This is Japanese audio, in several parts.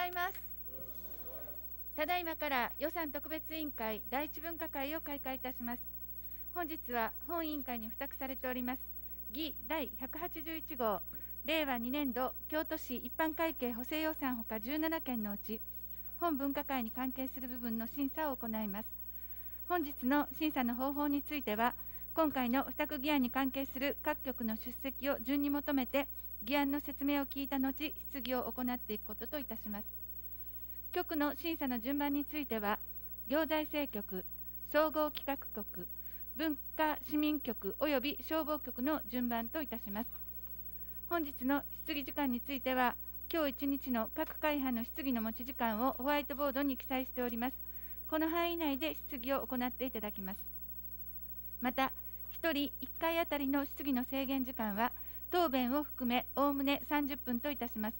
ざいますただいまから予算特別委員会第一分科会を開会いたします本日は本委員会に付託されております議第181号令和2年度京都市一般会計補正予算ほか17件のうち本分科会に関係する部分の審査を行います本日の審査の方法については今回の付託議案に関係する各局の出席を順に求めて議案の説明を聞いた後、質疑を行っていくことといたします。局の審査の順番については、行財政局、総合企画局、文化市民局及び消防局の順番といたします。本日の質疑時間については、今日1日の各会派の質疑の持ち時間をホワイトボードに記載しております。この範囲内で質疑を行っていただきます。また、1人1回あたりの質疑の制限時間は、答弁を含めおおむね30分といたします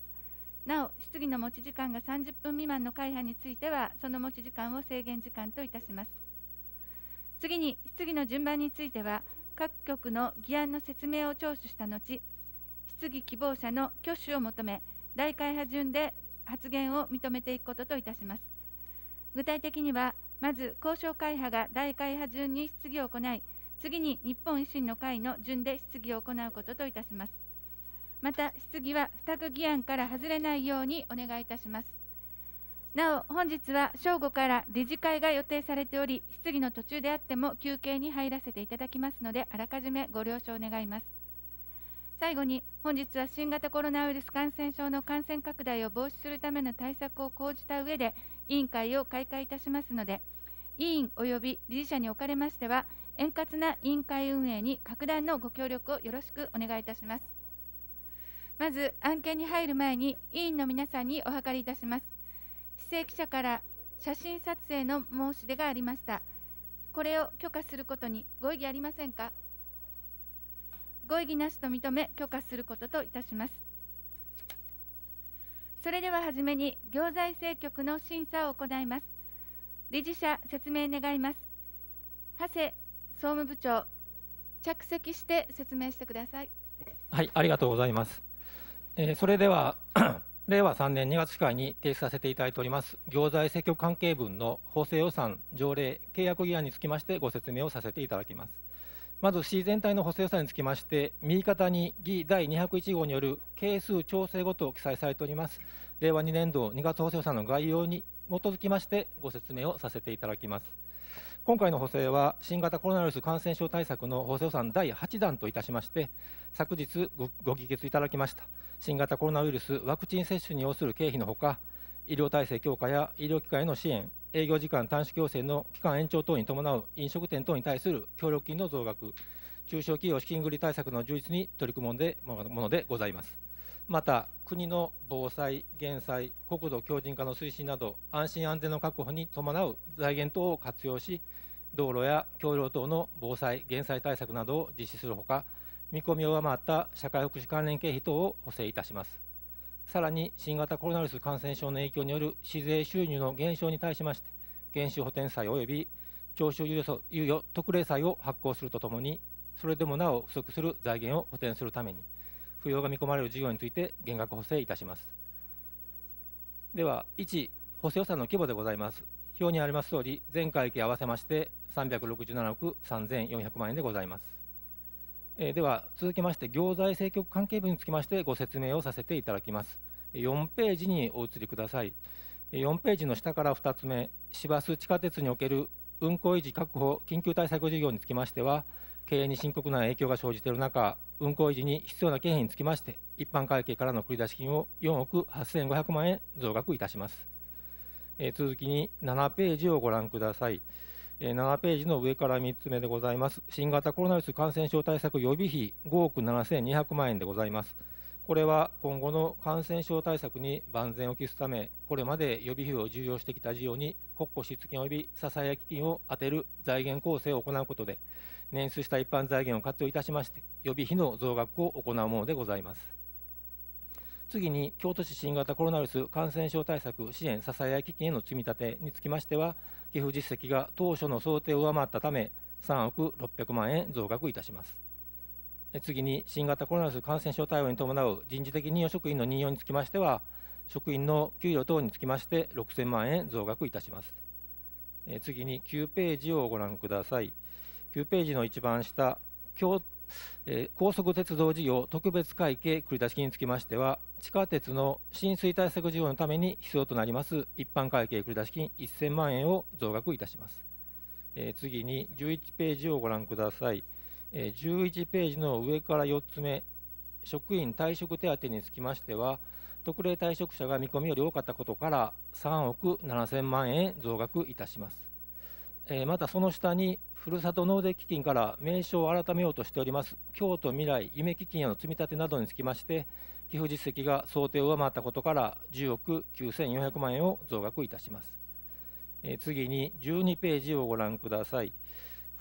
なお質疑の持ち時間が30分未満の会派についてはその持ち時間を制限時間といたします次に質疑の順番については各局の議案の説明を聴取した後質疑希望者の挙手を求め大会派順で発言を認めていくことといたします具体的にはまず交渉会派が大会派順に質疑を行い次に日本維新の会の順で質疑を行うことといたします。また、質疑は付託議案から外れないようにお願いいたします。なお、本日は正午から理事会が予定されており、質疑の途中であっても休憩に入らせていただきますので、あらかじめご了承願います。最後に、本日は新型コロナウイルス感染症の感染拡大を防止するための対策を講じた上で、委員会を開会いたしますので、委員及び理事者におかれましては、円滑な委員会運営に格段のご協力をよろしくお願いいたします。まず案件に入る前に委員の皆さんにお諮りいたします。非正規者から写真撮影の申し出がありました。これを許可することにご異議ありませんかご異議なしと認め許可することといたします。それでははじめに行財政局の審査を行います。理事者説明願います。長谷総務部長着席して説明してくださいはいありがとうございます、えー、それでは 令和3年2月市会に提出させていただいております行財政局関係分の法制予算条例契約議案につきましてご説明をさせていただきますまず市全体の補正予算につきまして右肩に議第201号による係数調整ごと記載されております令和2年度2月補正予算の概要に基づきましてご説明をさせていただきます今回の補正は新型コロナウイルス感染症対策の補正予算第8弾といたしまして昨日ご議決いただきました新型コロナウイルスワクチン接種に要する経費のほか医療体制強化や医療機関への支援営業時間短縮要請の期間延長等に伴う飲食店等に対する協力金の増額中小企業資金繰り対策の充実に取り組むものでございます。また国の防災・減災、国土強靭化の推進など、安心安全の確保に伴う財源等を活用し、道路や橋梁等の防災・減災対策などを実施するほか、見込みを上回った社会福祉関連経費等を補正いたします。さらに、新型コロナウイルス感染症の影響による市税収入の減少に対しまして、減収補填債及び徴収猶予猶予特例債を発行するとともに、それでもなお不足する財源を補填するために、扶養が見込まれる事業について減額補正いたします。では、1、補正予算の規模でございます。表にあります通り、全会計合わせまして367億3400万円でございます。えー、では、続きまして、行財政局関係部につきましてご説明をさせていただきます。4ページにお移りください。4ページの下から2つ目、市バス地下鉄における運行維持確保緊急対策事業につきましては、経営に深刻な影響が生じている中、運行維持に必要な経費につきまして一般会計からの繰り出し金を4億8500万円増額いたします、え続きに7ページをご覧ください7ページの上から3つ目でございます。新型コロナウイルス感染症対策予備費5億7200万円でございます。これは今後の感染症対策に万全を期すため、これまで予備費を重要してきた事業に国庫支出金及び支え金を充てる財源構成を行うことで、捻出した一般財源を活用いたしまして予備費の増額を行うものでございます次に京都市新型コロナウイルス感染症対策支援支え合い基金への積み立てにつきましては寄付実績が当初の想定を上回ったため3億600万円増額いたします次に新型コロナウイルス感染症対応に伴う人事的任用職員の任用につきましては職員の給与等につきまして6000万円増額いたします次に9ページをご覧ください。9ページの一番下、高速鉄道事業特別会計繰り出し金につきましては、地下鉄の浸水対策事業のために必要となります一般会計繰り出し金1000万円を増額いたします。次に11ページをご覧ください。えー、11ページの上から4つ目、職員退職手当につきましては、特例退職者が見込みより多かったことから、3億7000万円増額いたします。えまたその下にふるさと納税基金から名称を改めようとしております京都未来夢基金への積み立てなどにつきまして寄付実績が想定を上回ったことから10億9400万円を増額いたします、え次に12ページをご覧ください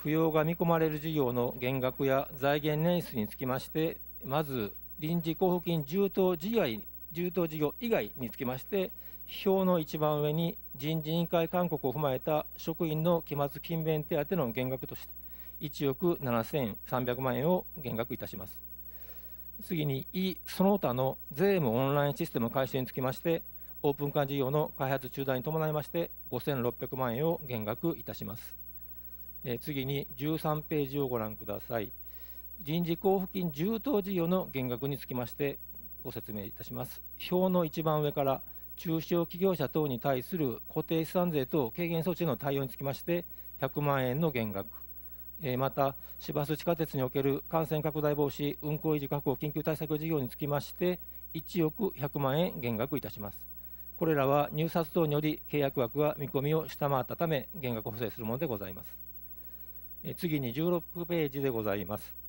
扶養が見込まれる事業の減額や財源捻出につきましてまず臨時交付金充当事業以外につきまして表の一番上に人事委員会勧告を踏まえた職員の期末勤勉手当の減額として1億7300万円を減額いたします。次に E その他の税務オンラインシステム改修につきましてオープン化事業の開発中断に伴いまして5600万円を減額いたします。え次に13ページをご覧ください。人事交付金充当事業の減額につきましてご説明いたします。表の一番上から中小企業者等に対する固定資産税等軽減措置の対応につきまして、100万円の減額、えー、また、市バス地下鉄における感染拡大防止、運行維持確保緊急対策事業につきまして、1億100万円減額いたします。これらは入札等により契約額は見込みを下回ったため、減額補正するものでございます。次に16ページでございます。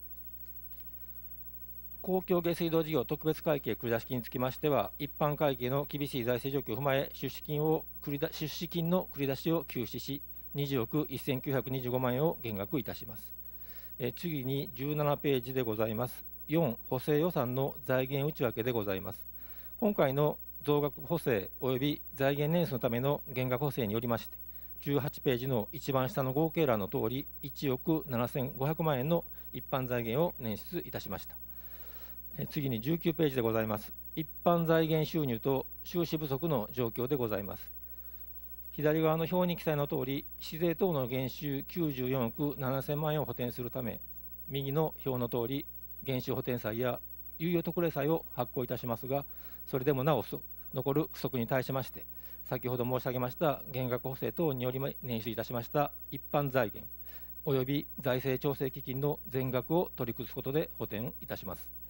公共下水道事業特別会計繰出し金につきましては、一般会計の厳しい財政状況を踏まえ、出資金を繰り出出資金の繰り出しを休止し、20億1925万円を減額いたします。え次に17ページでございます。4、補正予算の財源内訳でございます。今回の増額補正及び財源年数のための減額補正によりまして、18ページの一番下の合計欄のとおり、1億7500万円の一般財源を捻出いたしました。次に19ページでございます。一般財源収入と収支不足の状況でございます。左側の表に記載のとおり、市税等の減収94億7000万円を補填するため、右の表のとおり、減収補填債や猶予特例債を発行いたしますが、それでもなお残る不足に対しまして、先ほど申し上げました減額補正等により捻出いたしました一般財源、および財政調整基金の全額を取り崩すことで補填いたします。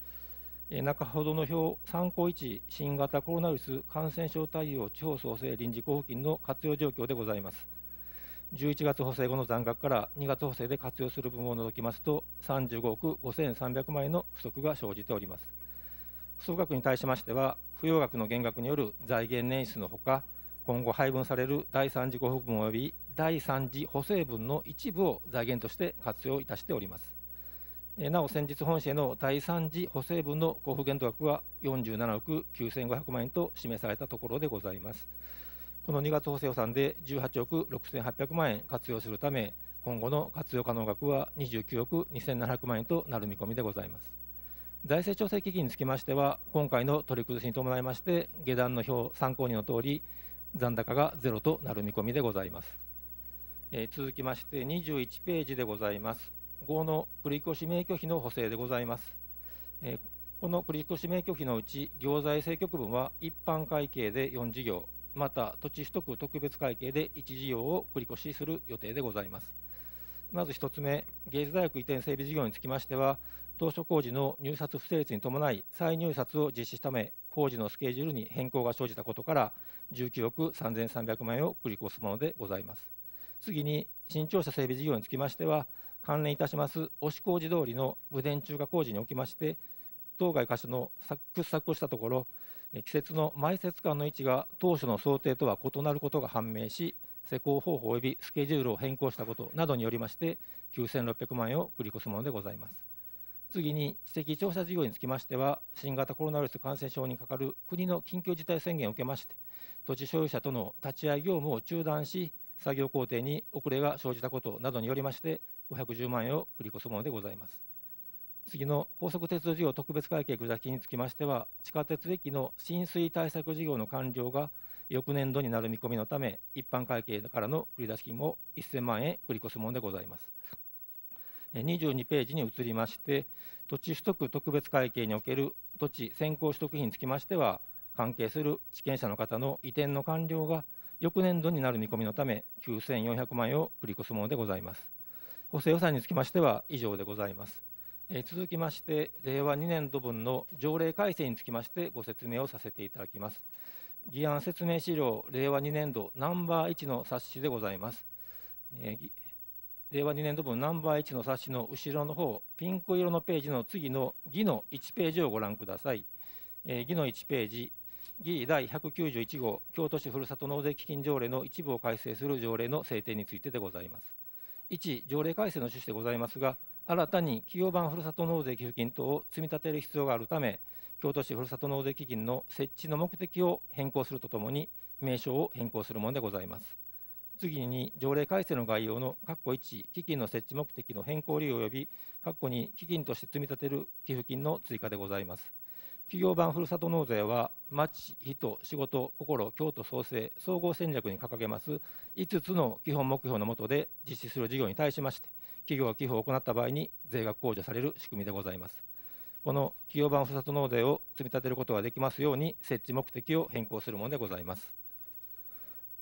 中ほどの表参考1、新型コロナウイルス感染症対応地方創生臨時交付金の活用状況でございます。11月補正後の残額から2月補正で活用する部分を除きますと、35億5300万円の不足が生じております。不足額に対しましては、扶養額の減額による財源捻出のほか、今後配分される第3次交付分及び第3次補正分の一部を財源として活用いたしております。なお先日本市への第3次補正分の交付限度額は47億9500万円と示されたところでございます。この2月補正予算で18億6800万円活用するため、今後の活用可能額は29億2700万円となる見込みでございます。財政調整基金につきましては、今回の取り崩しに伴いまして、下段の表参考人の通り、残高がゼロとなる見込みでございます。えー、続きまして、21ページでございます。合の繰越免許費の補正でございます。えこの繰越免許費のうち、行財政局分は一般会計で4事業、また土地取得特別会計で1事業を繰越しする予定でございます。まず1つ目、芸術大学移転整備事業につきましては、当初工事の入札不成立に伴い、再入札を実施したため、工事のスケジュールに変更が生じたことから、19億3300万円を繰り越すものでございます。次に、新庁舎整備事業につきましては、関連いたします押し工事通りの部電中華工事におきまして当該箇所の掘削をしたところ季節の埋設間の位置が当初の想定とは異なることが判明し施工方法及びスケジュールを変更したことなどによりまして9600万円を繰り越すものでございます次に知的調査事業につきましては新型コロナウイルス感染症にかかる国の緊急事態宣言を受けまして土地所有者との立ち会い業務を中断し作業工程に遅れが生じたことなどによりまして510万円を繰り越すものでございます。次の高速鉄道事業特別会計下金につきましては、地下鉄駅の浸水対策事業の完了が翌年度になる見込みのため、一般会計からの繰り出し金も1000万円繰り越すものでございます。22ページに移りまして、土地取得特別会計における土地先行取得費につきましては、関係する地権者の方の移転の完了が翌年度になる見込みのため、9400万円を繰り越すものでございます。補正予算につきましては以上でございます。え続きまして、令和2年度分の条例改正につきましてご説明をさせていただきます。議案説明資料令和2年度ナンバー1の冊子でございます。えー、令和2年度分ナンバー1の冊子の後ろの方、ピンク色のページの次の議の1ページをご覧ください。えー、議の1ページ、議第191号、京都市ふるさと納税基金条例の一部を改正する条例の制定についてでございます。1、条例改正の趣旨でございますが、新たに企業版ふるさと納税寄付金等を積み立てる必要があるため、京都市ふるさと納税基金の設置の目的を変更するとともに、名称を変更するものでございます。次に、条例改正の概要の括弧1、基金の設置目的の変更理由及び、括弧2、基金として積み立てる寄付金の追加でございます。企業版ふるさと納税は町、人、仕事、心、京都創生総合戦略に掲げます5つの基本目標の下で実施する事業に対しまして企業が寄付を行った場合に税額控除される仕組みでございます。この企業版ふるさと納税を積み立てることができますように設置目的を変更するものでございます。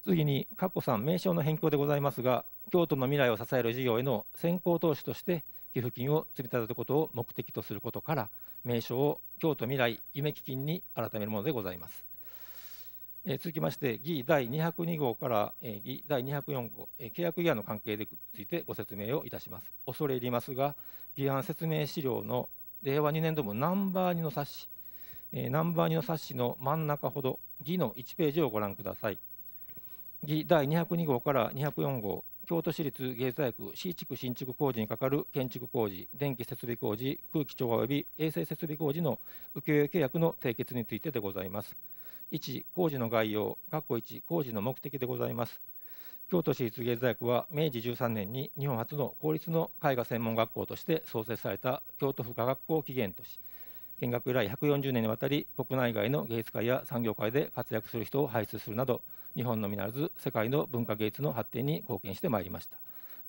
次に、括弧3、名称の変更でございますが、京都の未来を支える事業への先行投資として寄付金を積み立てることを目的とすることから、名称を京都未来夢基金に改めるものでございます。えー、続きまして、議第202号から、えー、議第204号、えー、契約議案の関係についてご説明をいたします。恐れ入りますが、議案説明資料の令和2年度もナンバー2の冊子、えー、ナンバー2の冊子の真ん中ほど、議の1ページをご覧ください。議第202号から204号、京都市立芸大学 C 地区新築工事にかかる建築工事、電気設備工事、空気調和及び衛生設備工事の請負契約の締結についてでございます。1、工事の概要、括弧1、工事の目的でございます。京都市立芸大学は明治13年に日本初の公立の絵画専門学校として創設された京都府科学校を起源とし見学以来140年にわたり国内外の芸術界や産業界で活躍する人を輩出するなど日本のみならず世界の文化芸術の発展に貢献してまいりました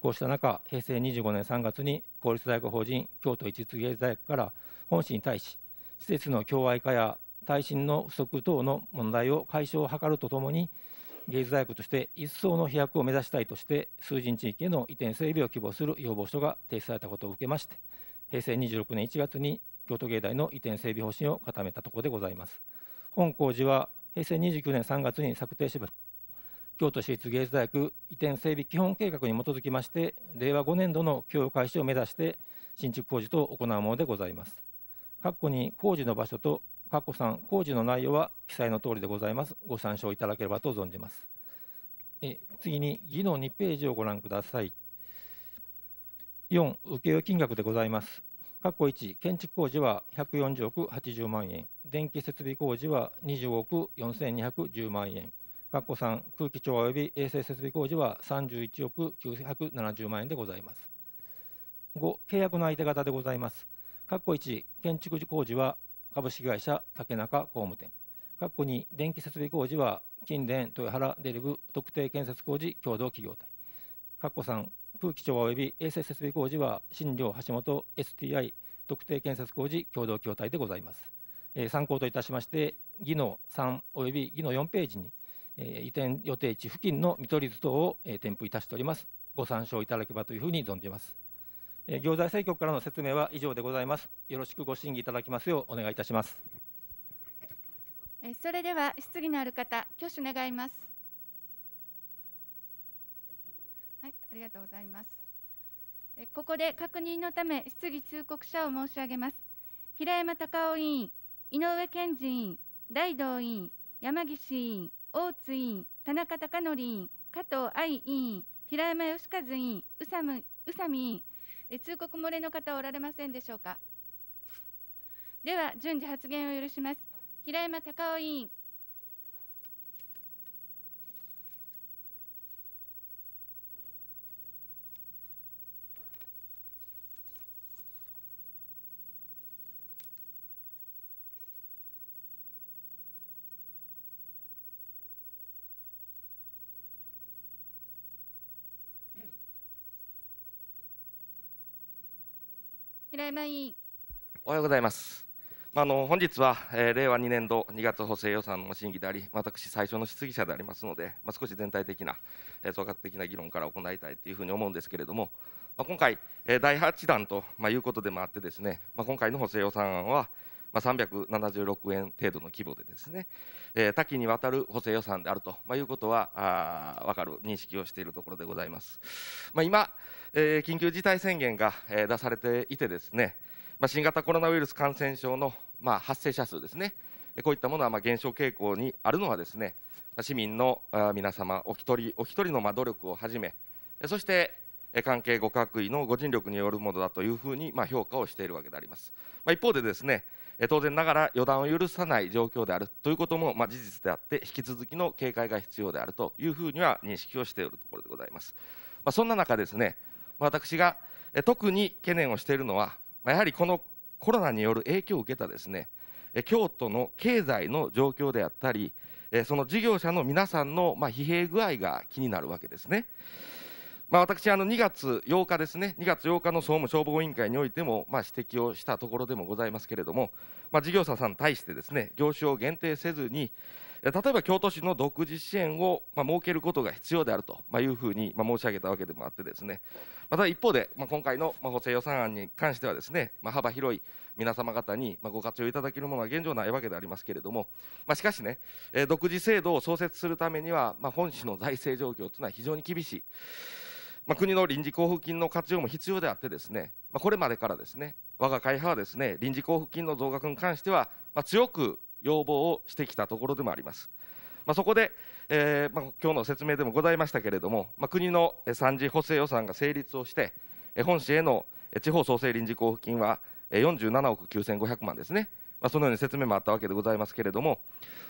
こうした中平成25年3月に公立大学法人京都一律芸術大学から本市に対し施設の共愛化や耐震の不足等の問題を解消を図るとともに芸術大学として一層の飛躍を目指したいとして数人地域への移転整備を希望する要望書が提出されたことを受けまして平成26年1月に京都芸大の移転整備方針を固めたところでございます本工事は平成29年3月に策定しま京都市立芸術大学移転整備基本計画に基づきまして令和5年度の供与開始を目指して新築工事等を行うものでございます。括弧に工事の場所と括弧3工事の内容は記載の通りでございます。ご参照いただければと存じます。え次に議の2ページをご覧ください。4、請負金額でございます。括弧1、建築工事は140億80万円、電気設備工事は20億4210万円、括弧3、空気調和及び衛生設備工事は31億970万円でございます。5、契約の相手方でございます。括弧1、建築工事は株式会社竹中工務店、括弧2、電気設備工事は近電、豊原、デリブ、特定建設工事、共同企業体、括弧3、空気調庁及び衛生設備工事は新寮橋本 STI 特定建設工事共同協体でございます。参考といたしまして、技能3及び技能4ページに移転予定地付近の見取り図等を添付いたしております。ご参照いただければというふうに存じます。行財政局からの説明は以上でございます。よろしくご審議いただきますようお願いいたします。それでは質疑のある方、挙手願います。ありがとうございます。ここで確認のため質疑通告者を申し上げます。平山隆夫委員、井上健治委員、大道委員、山岸委員、大津委員、田中貴則委員、加藤愛委員、平山義和委員、宇佐美委員、え通告漏れの方おられませんでしょうか。では順次発言を許します。平山隆夫委員。平山委員おはようございますまあ、の本日は、えー、令和2年度2月補正予算の審議であり私最初の質疑者でありますので、まあ、少し全体的な、えー、総括的な議論から行いたいというふうに思うんですけれども、まあ、今回、えー、第8弾と、まあ、いうことでもあってですね、まあ、今回の補正予算案は、まあ、376円程度の規模でですね、えー、多岐にわたる補正予算であると、まあ、いうことはあ分かる認識をしているところでございます。まあ、今、えー、緊急事態宣言が、え出されていてですね、まあ、新型コロナウイルス感染症の、まあ、発生者数ですね、こういったものはまあ減少傾向にあるのはですね、市民の皆様お一人お一人のまあ努力をはじめ、そして関係ご各位のご尽力によるものだというふうにまあ評価をしているわけであります。まあ、一方でですね、当然ながら予断を許さない状況であるということも、まあ、事実であって引き続きの警戒が必要であるというふうには認識をしているところでございます、まあ、そんな中ですね私が特に懸念をしているのは、やはりこのコロナによる影響を受けたですね京都の経済の状況であったりその事業者の皆さんの疲弊具合が気になるわけですね。まあ、私2月8日ですね2月8日の総務消防委員会においても、まあ、指摘をしたところでもございますけれども、まあ、事業者さんに対してですね業種を限定せずに例えば京都市の独自支援を、まあ、設けることが必要であるというふうに、まあ、申し上げたわけでもあってですねまた一方で、まあ、今回の、補正予算案に関してはですね、まあ、幅広い皆様方に、ご活用いただけるものは現状ないわけでありますけれども、まあ、しかしね、独自制度を創設するためには、まあ、本市の財政状況というのは非常に厳しい。まあ、国の臨時交付金の活用も必要であってですね、まあ、これまでからですね我が会派はですね臨時交付金の増額に関しては、まあ、強く要望をしてきたところでもあります。まあ、そこで、えーまあ、今日の説明でもございましたけれども、まあ、国の3次補正予算が成立をして、本市への地方創生臨時交付金は47億9500万ですね、まあ、そのように説明もあったわけでございますけれども、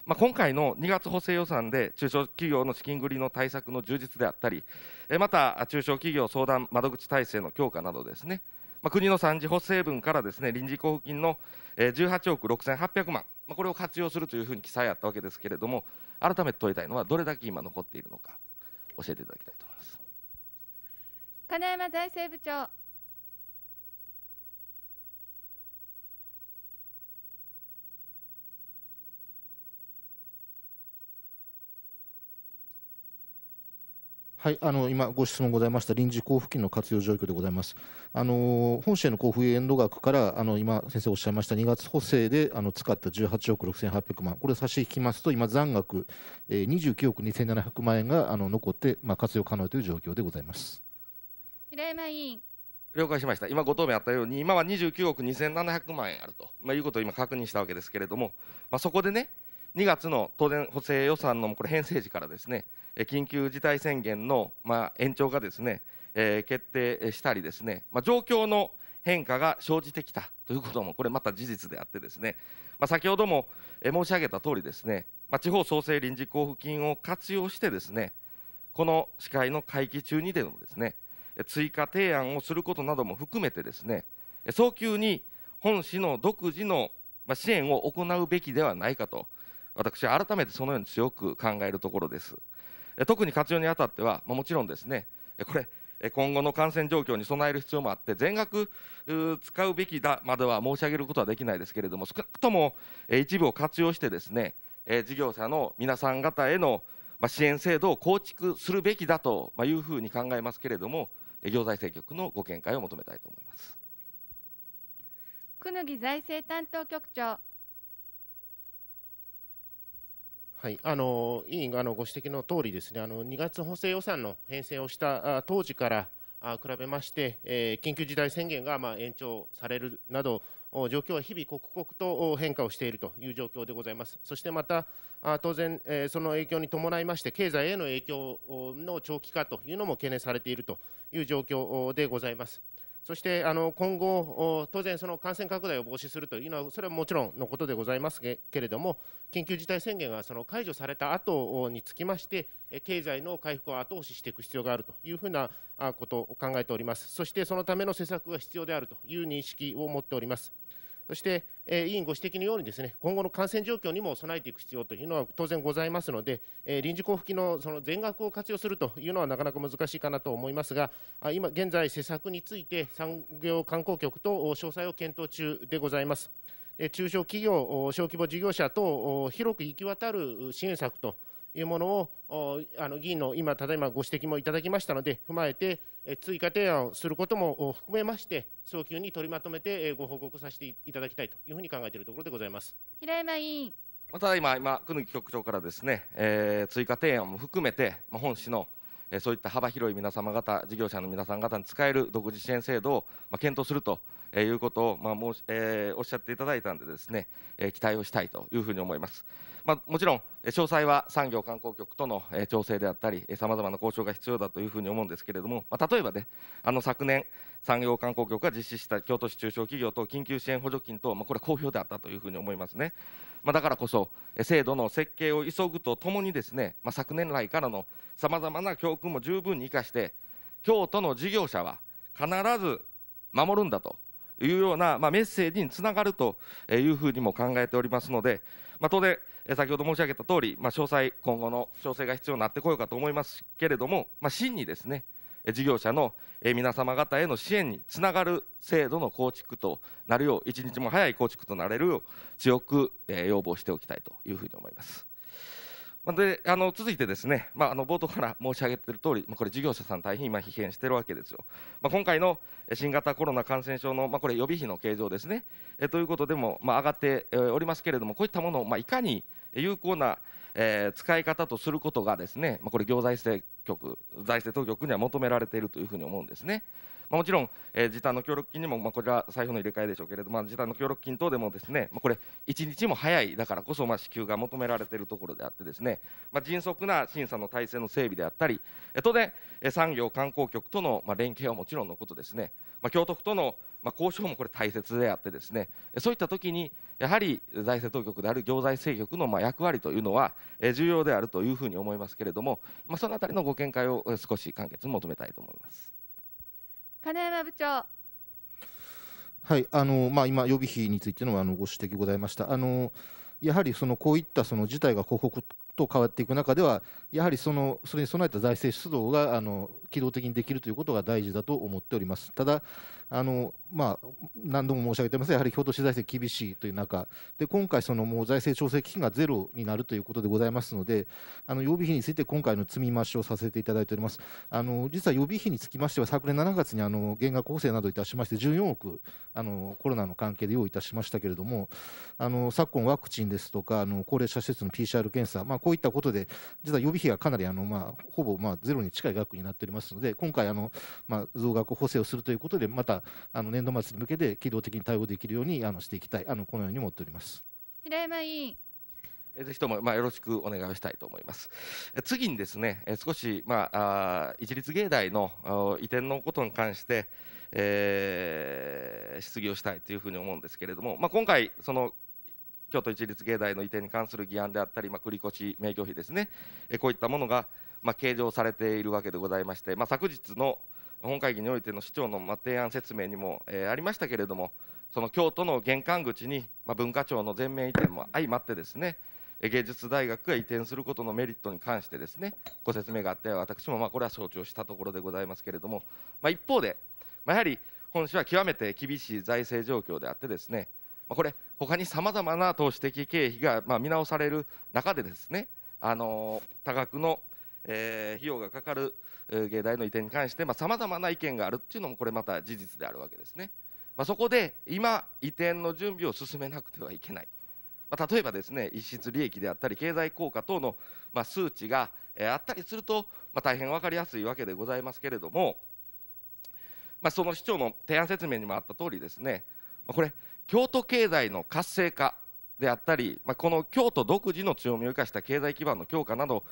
まあ、今回の2月補正予算で中小企業の資金繰りの対策の充実であったり、また中小企業相談窓口体制の強化などですね、まあ、国の3次補正分からですね臨時交付金の18億6800万、まあ、これを活用するというふうに記載あったわけですけれども、改めて問いたいのは、どれだけ今残っているのか、教えていただきたいと思います。金山財政部長はい、あの今ご質問ございました臨時交付金の活用状況でございます。あの本社の交付エンド額からあの今先生おっしゃいました2月補正であの使った18億6800万これ差し引きますと今残額、えー、29億2700万円があの残ってまあ活用可能という状況でございます。平山委員。了解しました今ご答弁あったように今は29億2700万円あると、まあ、いうことを今確認したわけですけれども、まあ、そこでね2月の当然補正予算のこれ編成時からですね緊急事態宣言の、まあ、延長がですね、えー、決定したりですね、まあ、状況の変化が生じてきたということもこれまた事実であってですね、まあ、先ほども申し上げたとおりですね、まあ、地方創生臨時交付金を活用してですねこの司会の会期中にでもですね追加提案をすることなども含めてですね早急に本市の独自の支援を行うべきではないかと私は改めてそのように強く考えるところです。特に活用にあたっては、まもちろんですねこれ今後の感染状況に備える必要もあって全額使うべきだまでは申し上げることはできないですけれども少なくとも一部を活用してですね事業者の皆さん方への支援制度を構築するべきだというふうに考えますけれども行財政局のご見解を求めたいと思います。久野木財政担当局長はい、あの委員あのご指摘の通りですね、あの2月補正予算の編成をした当時から比べまして、えー、緊急事態宣言がまあ延長されるなど、状況は日々刻々と変化をしているという状況でございます。そしてまた当然その影響に伴いまして経済への影響の長期化というのも懸念されているという状況でございます。そしてあの今後、当然、その感染拡大を防止するというのは、それはもちろんのことでございますけれども、緊急事態宣言がその解除された後につきまして、経済の回復を後押ししていく必要があるというふうなことを考えております、そしてそのための施策が必要であるという認識を持っております。そして、え委員ご指摘のようにですね今後の感染状況にも備えていく必要というのは当然ございますので、え臨時交付金のその全額を活用するというのはなかなか難しいかなと思いますがあ今現在施策について産業観光局と詳細を検討中でございます。中小企業、小規模事業者等、広く行き渡る支援策というものを、あの議員の今、ただいまご指摘もいただきましたので、踏まえて、追加提案をすることも含めまして、早急に取りまとめてご報告させていただきたいというふうに考えているところでございます平山委員。ただ今、今、久野木局長からですね、えー、追加提案も含めて、まあ、本市のそういった幅広い皆様方、事業者の皆さん方に使える独自支援制度を、まあ、検討するということを、まあ申しえー、おっしゃっていただいたんでですね、えー、期待をしたいというふうに思います。まあ、もちろん詳細は産業観光局との調整であったりさまざまな交渉が必要だというふうに思うんですけれども、まあ、例えばねあの昨年産業観光局が実施した京都市中小企業等緊急支援補助金等、まあ、これは好評であったというふうに思いますね、まあ、だからこそ制度の設計を急ぐとともにですね、まあ、昨年来からのさまざまな教訓も十分に生かして京都の事業者は必ず守るんだというような、まあ、メッセージにつながるというふうにも考えておりますので、まあ、当然先ほど申し上げた通り、まあ、詳細、今後の調整が必要になってこようかと思いますけれども、まあ、真にですね、事業者の皆様方への支援につながる制度の構築となるよう、一日も早い構築となれるよう、強く要望しておきたいというふうに思います。であの続いてですね、まあ、あの冒頭から申し上げている通り、まあ、これ事業者さん大変今疲弊しているわけですよ、まあ、今回の新型コロナ感染症の、まあ、これ予備費の計上ですねえということでも、まあ、上がっておりますけれどもこういったものを、まあ、いかに有効な、えー、使い方とすることがですね、まあ、これ行財政局財政当局には求められているというふうに思うんですね。まあ、もちろん、えー、時短の協力金にも、まあ、これは財布の入れ替えでしょうけれど、まあ、時短の協力金等でもですね、まあ、これ1日も早いだからこそ、まあ、支給が求められているところであってですね、まあ、迅速な審査の体制の整備であったり当然産業観光局との、まあ、連携はもちろんのことですね、まあ、京都府とのまあ、交渉もこれ大切であってですねそういった時にやはり財政当局である行財政局のまあ役割というのは重要であるというふうに思いますけれども、まあ、そのあたりのご見解を少し簡潔に求めたいと思います。金山部長はいあのまあ、今、予備費についてのあのご指摘ございました。あのやはりそのこういったその事態が広告と変わっていく中では、やはりそのそれに備えた財政出動があの機動的にできるということが大事だと思っております。ただあの、まあ、何度も申し上げてますやはり京都市財政厳しいという中で今回そのもう財政調整基金がゼロになるということでございますのであの予備費について今回の積み増しをさせていただいておりますあの実は予備費につきましては昨年7月にあの減額補正などいたしまして14億あのコロナの関係で用意いたしましたけれどもあの昨今ワクチンですとかあの高齢者施設の PCR 検査、まあ、こういったことで実は予備費がかなりあの、まあ、ほぼまあゼロに近い額になっておりますますので、今回あの、まあ、増額補正をするということで、またあの年度末に向けて機動的に対応できるようにあのしていきたい、あのこのように思っております平山委員。ぜひとも、まあ、よろしくお願いをしたいと思います。次にですね、少し、まあ、あ一律芸大の移転のことに関して、えー、質疑をしたいというふうに思うんですけれども、まあ、今回、その京都一律芸大の移転に関する議案であったり、まあ、繰越免許費ですね、こういったものが、まあ、計上されているわけでございまして、まあ、昨日の本会議においての市長の提案説明にも、えー、ありましたけれども、その京都の玄関口に、まあ、文化庁の全面移転も相まってですね、芸術大学が移転することのメリットに関してですね、ご説明があって、私もまあこれは承知をしたところでございますけれども、まあ、一方で、まあ、やはり本市は極めて厳しい財政状況であってですね、まあ、これ、他にさまざまな投資的経費がまあ見直される中でですね、あの多額のえー、費用がかかる、え芸大の移転に関してさまざ、まな意見があるっていうのもこれまた事実であるわけですね。まあ、そこで今移転の準備を進めなくてはいけない。まあ、例えばですね逸失利益であったり経済効果等の、ま数値が、えあったりすると、ま大変分かりやすいわけでございますけれども、まその市長の提案説明にもあった通りですね、まこれ京都経済の活性化であったり、まこの京都独自の強みを生かした経済基盤の強化など、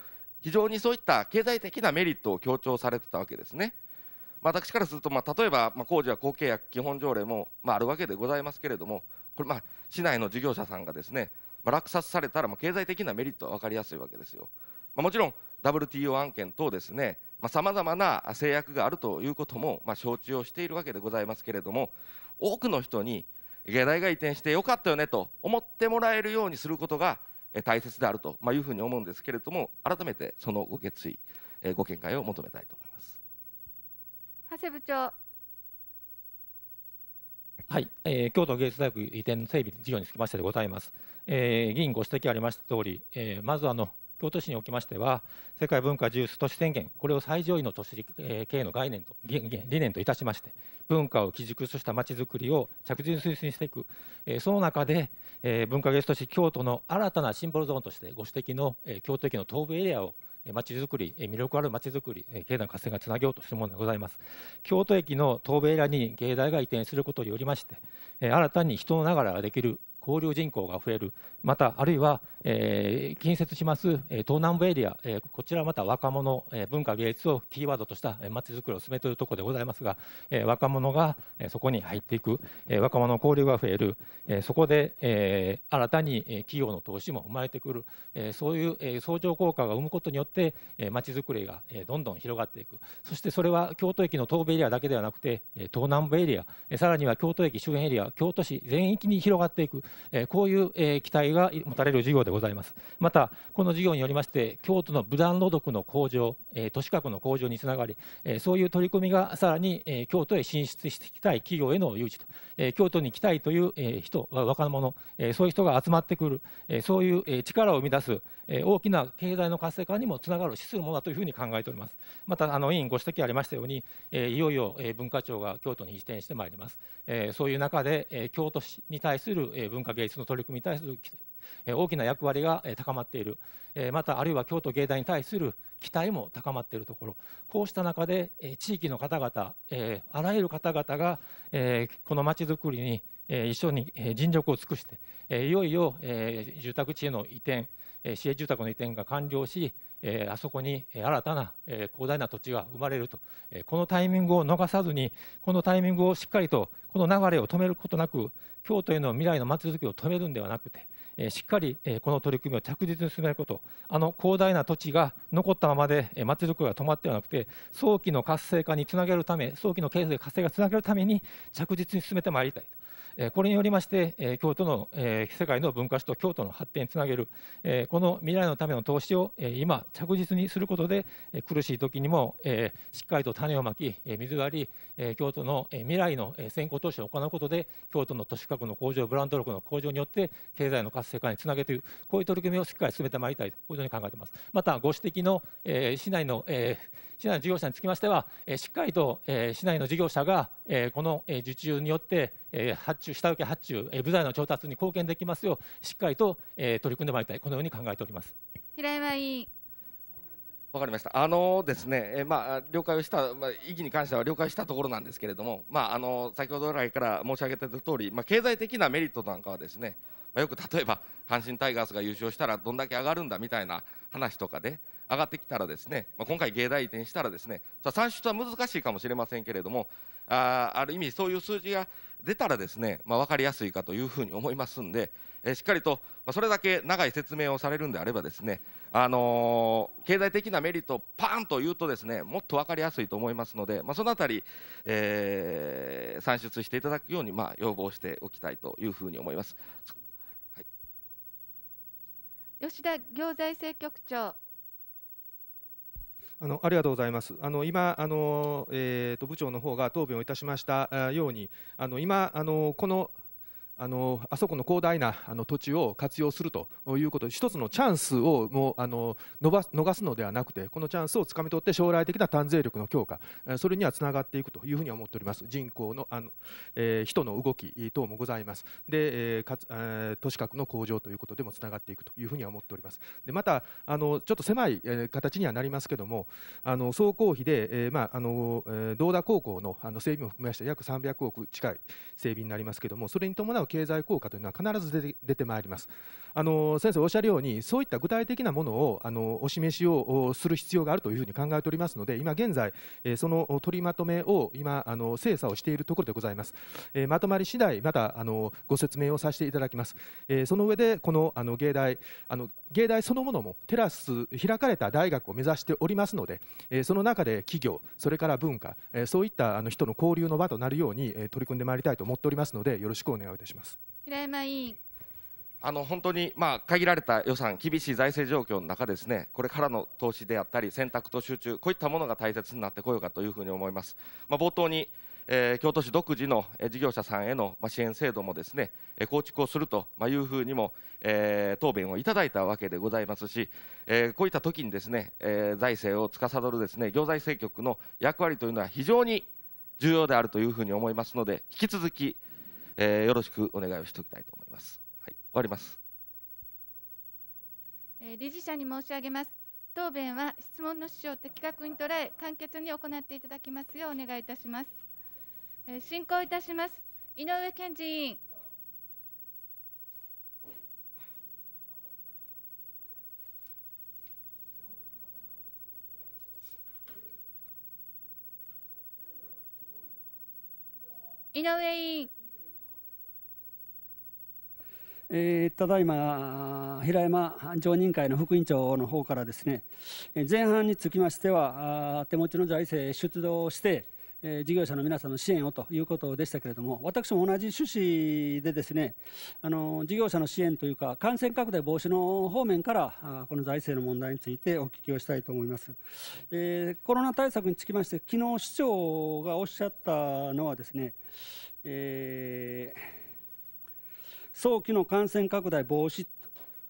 非常にそういった経済的なメリットを強調されてたわけですね。まあ、私からすると、まあ、例えば、まあ、工事は公契約基本条例も、まあ、あるわけでございますけれども、これ、まあ、市内の事業者さんがですね、まあ、落札されたら、まあ、経済的なメリットは分かりやすいわけですよ。まあ、もちろん WTO 案件等ですね、さまざ、まな制約があるということも、まあ、承知をしているわけでございますけれども、多くの人に、芸大が移転してよかったよねと思ってもらえるようにすることが、大切であるというふうに思うんですけれども改めてそのご決意ご見解を求めたいと思います長谷部長はい、えー、京都芸術大学移転整備事業につきましてでございます、えー、議員ご指摘ありました通り、えー、まずあの京都市におきましては世界文化ジュース都市宣言これを最上位の都市、えー、経営の概念と理念といたしまして文化を基軸としたまちづくりを着実に推進していく、えー、その中で、え文化芸術と市京都の新たなシンボルゾーンとしてご指摘の、え京都駅の東部エリアをまちづくり、魅力あるまちづくり、経済活性がつなげようとするものでございます。京都駅の東部エリアに芸大が移転することによりまして、新たに人の流れができる、交流人口が増える、またあるいは、えー、近接します、え東南部エリア、えこちらまた若者、え文化芸術をキーワードとしたまちづくりを進めているところでございますが、え若者が、えそこに入っていく、え若者の交流が増える、えそこで、え新たに企業の投資も生まれてくる、えそういう、え相乗効果が生むことによってまち、えー、づくりが、えどんどん広がっていくそしてそれは京都駅の東部エリアだけではなくて東南部エリアさらには京都駅周辺エリア京都市全域に広がっていく、えこういう、え期待がが持たれる事業でございますまたこの事業によりまして京都の武断朗読の向上、えー、都市格の向上につながり、えー、そういう取り組みがさらに、えー、京都へ進出していきたい企業への誘致と、えー、京都に来たいという、えー、人若者、えー、そういう人が集まってくる、えー、そういう、え力を生み出す、えー、大きな経済の活性化にもつながる資するものだというふうに考えておりますまたあの委員ご指摘ありましたように、えー、いよいよ、え文化庁が京都に移転してまいります、えー、そういう中で、えー、京都市に対する、え文化芸術の取り組みに対する大きな役割が高まっているまたあるいは京都芸大に対する期待も高まっているところこうした中で地域の方々あらゆる方々がこのまちづくりに一緒に尽力を尽くしていよいよ住宅地への移転市営住宅の移転が完了しあそこに新たな広大な土地が生まれるとこのタイミングを逃さずにこのタイミングをしっかりとこの流れを止めることなく京都への未来のまちづくりを止めるんではなくてしっかりこの取り組みを着実に進めることあの広大な土地が残ったままで町づくりが止まってはなくて早期の活性化につなげるため早期の経済活性化につなげるために着実に進めてまいりたいと。これによりまして京都の世界の文化史と京都の発展につなげるこの未来のための投資を今着実にすることで苦しい時にもしっかりと種をまき水があり京都の未来の先行投資を行うことで京都の都市価格の向上ブランド力の向上によって経済の活性化につなげていくこういう取り組みをしっかり進めてまいりたいというふうに考えています。またご指摘の市内の市内の事業者につきましては、えしっかりと、え市内の事業者が、えこの受注によって、え発注下請け発注、え部材の調達に貢献できますようしっかりと、え取り組んでまいりたいこのように考えております平山委員わかりました。あのですね、えまあ、了解をした、まあ、意義に関しては了解したところなんですけれども、まあ、あの先ほど来から申し上げて通り、まあ、経済的なメリットなんかはですね、まあ、よく例えば阪神タイガースが優勝したらどんだけ上がるんだみたいな話とかで、上がってきたらですね、まあ、今回芸大移転したらですね算出は難しいかもしれませんけれどもあある意味そういう数字が出たらですね、まあ、分かりやすいかというふうに思いますんで、えー、しっかりと、まあ、それだけ長い説明をされるんであればですね、あのー、経済的なメリットをパーンと言うとですねもっと分かりやすいと思いますので、まあ、そのあたり、えー、算出していただくように、まあ、要望しておきたいというふうに思います。吉田行財政局長あのありがとうございます。あの今あの、えーと、と部長の方が答弁をいたしましたようにあの今あのこのあのあそこの広大なあの土地を活用するということ一つのチャンスをもうあの逃すのではなくてこのチャンスをつかみ取って将来的な単税力の強化それにはつながっていくというふうに思っております人口のあの、えー、人の動き等もございますで、えーかつえー、都市格の向上ということでもつながっていくというふうには思っておりますでまたあのちょっと狭い、え形にはなりますけどもあの総工費で、えーまあ、あのえ道田高校のあの整備も含めまして約300億近い整備になりますけどもそれに伴う経済効果というのは必ず出てまいりますあの先生おっしゃるようにそういった具体的なものをあのお示しをする必要があるというふうに考えておりますので今現在その取りまとめを今あの精査をしているところでございますまとまり次第またあのご説明をさせていただきますその上でこのあの芸大あの芸大そのものもテラス開かれた大学を目指しておりますのでその中で企業それから文化そういったあの人の交流の場となるように取り組んでまいりたいと思っておりますのでよろしくお願いいたしますます平山委員あの本当にまあ限られた予算、厳しい財政状況の中ですね、これからの投資であったり、選択と集中、こういったものが大切になってこようかというふうに思います。まあ、冒頭に、えー、京都市独自の事業者さんへの支援制度もですね構築をするというふうにも、えー、答弁をいただいたわけでございますし、えー、こういった時にですね、えー、財政を司るですね行財政局の役割というのは非常に重要であるというふうに思いますので引き続きえー、よろしくお願いをしておきたいと思います。はい、終わります。えー、理事者に申し上げます。答弁は質問の主張的確に捉え、簡潔に行っていただきますようお願いいたします。えー、進行いたします。井上健治委員。井上委員。えー、ただいま平山常任会の副委員長の方からですね前半につきましては手持ちの財政出動して事業者の皆さんの支援をということでしたけれども私も同じ趣旨でですねあの事業者の支援というか感染拡大防止の方面からこの財政の問題についてお聞きをしたいと思います、えー、コロナ対策につきまして昨日市長がおっしゃったのはですね、えー早期の感染拡大防止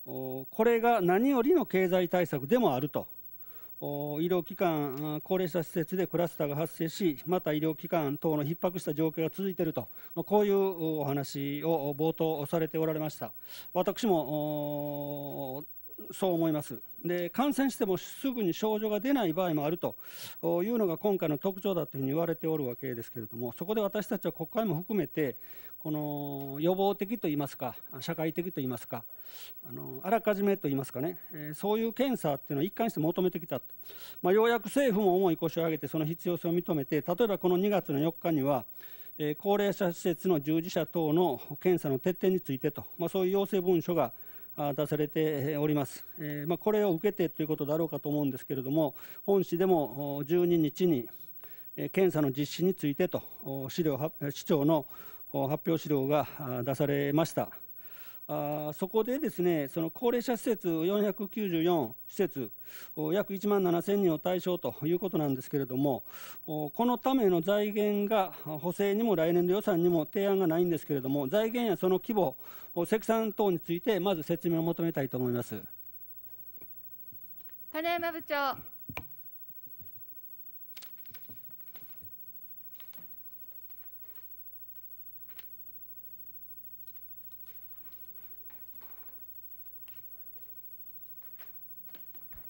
これが何よりの経済対策でもあると医療機関高齢者施設でクラスターが発生しまた医療機関等の逼迫した状況が続いているとこういうお話を冒頭されておられました私もそう思います。で感染してもすぐに症状が出ない場合もあるというのが今回の特徴だというふうに言われておるわけですけれどもそこで私たちは国会も含めてこの予防的といいますか社会的といいますかあのあらかじめといいますかね、えそういう検査っていうのを一貫して求めてきたと、まあ、ようやく政府も重い腰を上げてその必要性を認めて例えばこの2月の4日には高齢者施設の従事者等の検査の徹底についてと、まあ、そういう要請文書が出されております。まあ、これを受けてということだろうかと思うんですけれども、本市でも12日に検査の実施についてと資料市長の発表資料が出されました。あそこでですねその高齢者施設494施設約1万7000人を対象ということなんですけれどもこのための財源が補正にも来年度予算にも提案がないんですけれども財源やその規模積算等についてまず説明を求めたいと思います金山部長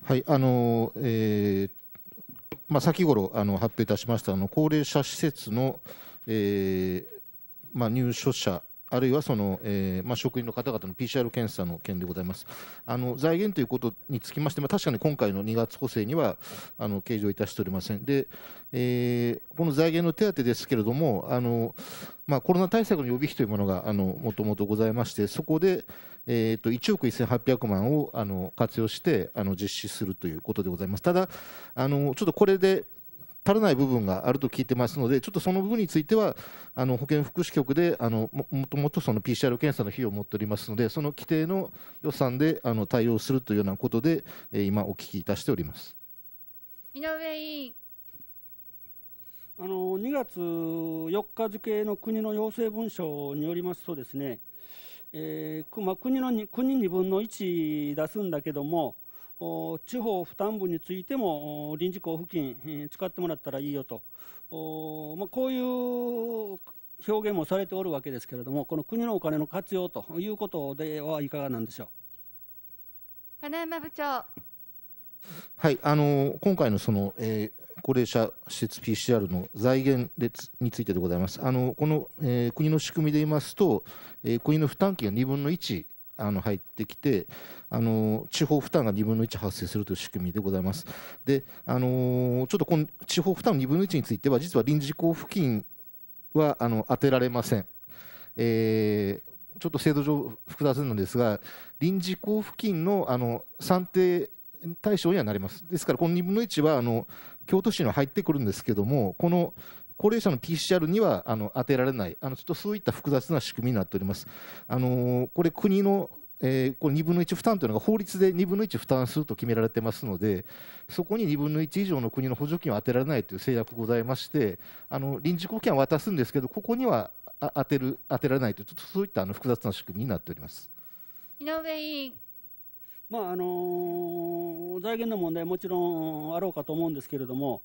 はいあのえーまあ、先ろあの発表いたしましたあの高齢者施設の、えーまあ、入所者あるいはその、えーまあ、職員の方々の PCR 検査の件でございます。あの財源ということにつきまして、まあ、確かに今回の2月補正にはあの計上いたしておりません。で、えー、この財源の手当ですけれども、あのまあ、コロナ対策の予備費というものがあのもともとございまして、そこで、えー、と1億1800万をあの活用してあの実施するということでございます。ただあのちょっとこれで足らない部分があると聞いてますので、ちょっとその部分については、あの保健福祉局であのもともとその PCR 検査の費用を持っておりますので、その規定の予算であの対応するというようなことで、えー、今、お聞きいたしております井上委員。あの2月4日付の国の要請文書によりますとですね、えーまあ、国の国2分の1出すんだけども地方負担分についても臨時交付金使ってもらったらいいよと、まあ、こういう表現もされておるわけですけれどもこの国のお金の活用ということではいかがなんでしょう金山部長はいあの今回のその、えー高齢者施設 PCR の財源についてでございます。あのこの、えー、国の仕組みで言いますと、えー、国の負担金が2分の1あの入ってきてあの地方負担が2分の1発生するという仕組みでございます。であのちょっとこの地方負担の2分の1については実は臨時交付金はあの当てられません。えー、ちょっと制度上複雑なんですが臨時交付金のあの算定対象にはなります。ですから、この2分の1はあの京都市に入ってくるんですけどもこの高齢者の PCR にはあの当てられないあのちょっとそういった複雑な仕組みになっております。あのこれ国のえー、これ2分の1負担というのが法律で2分の1負担すると決められてますのでそこに2分の1以上の国の補助金を当てられないという制約ございましてあの臨時貢献金は渡すんですけどここには当てる当てられないとちょっとそういったあの複雑な仕組みになっております井上委員まああの財源の問題もちろんあろうかと思うんですけれども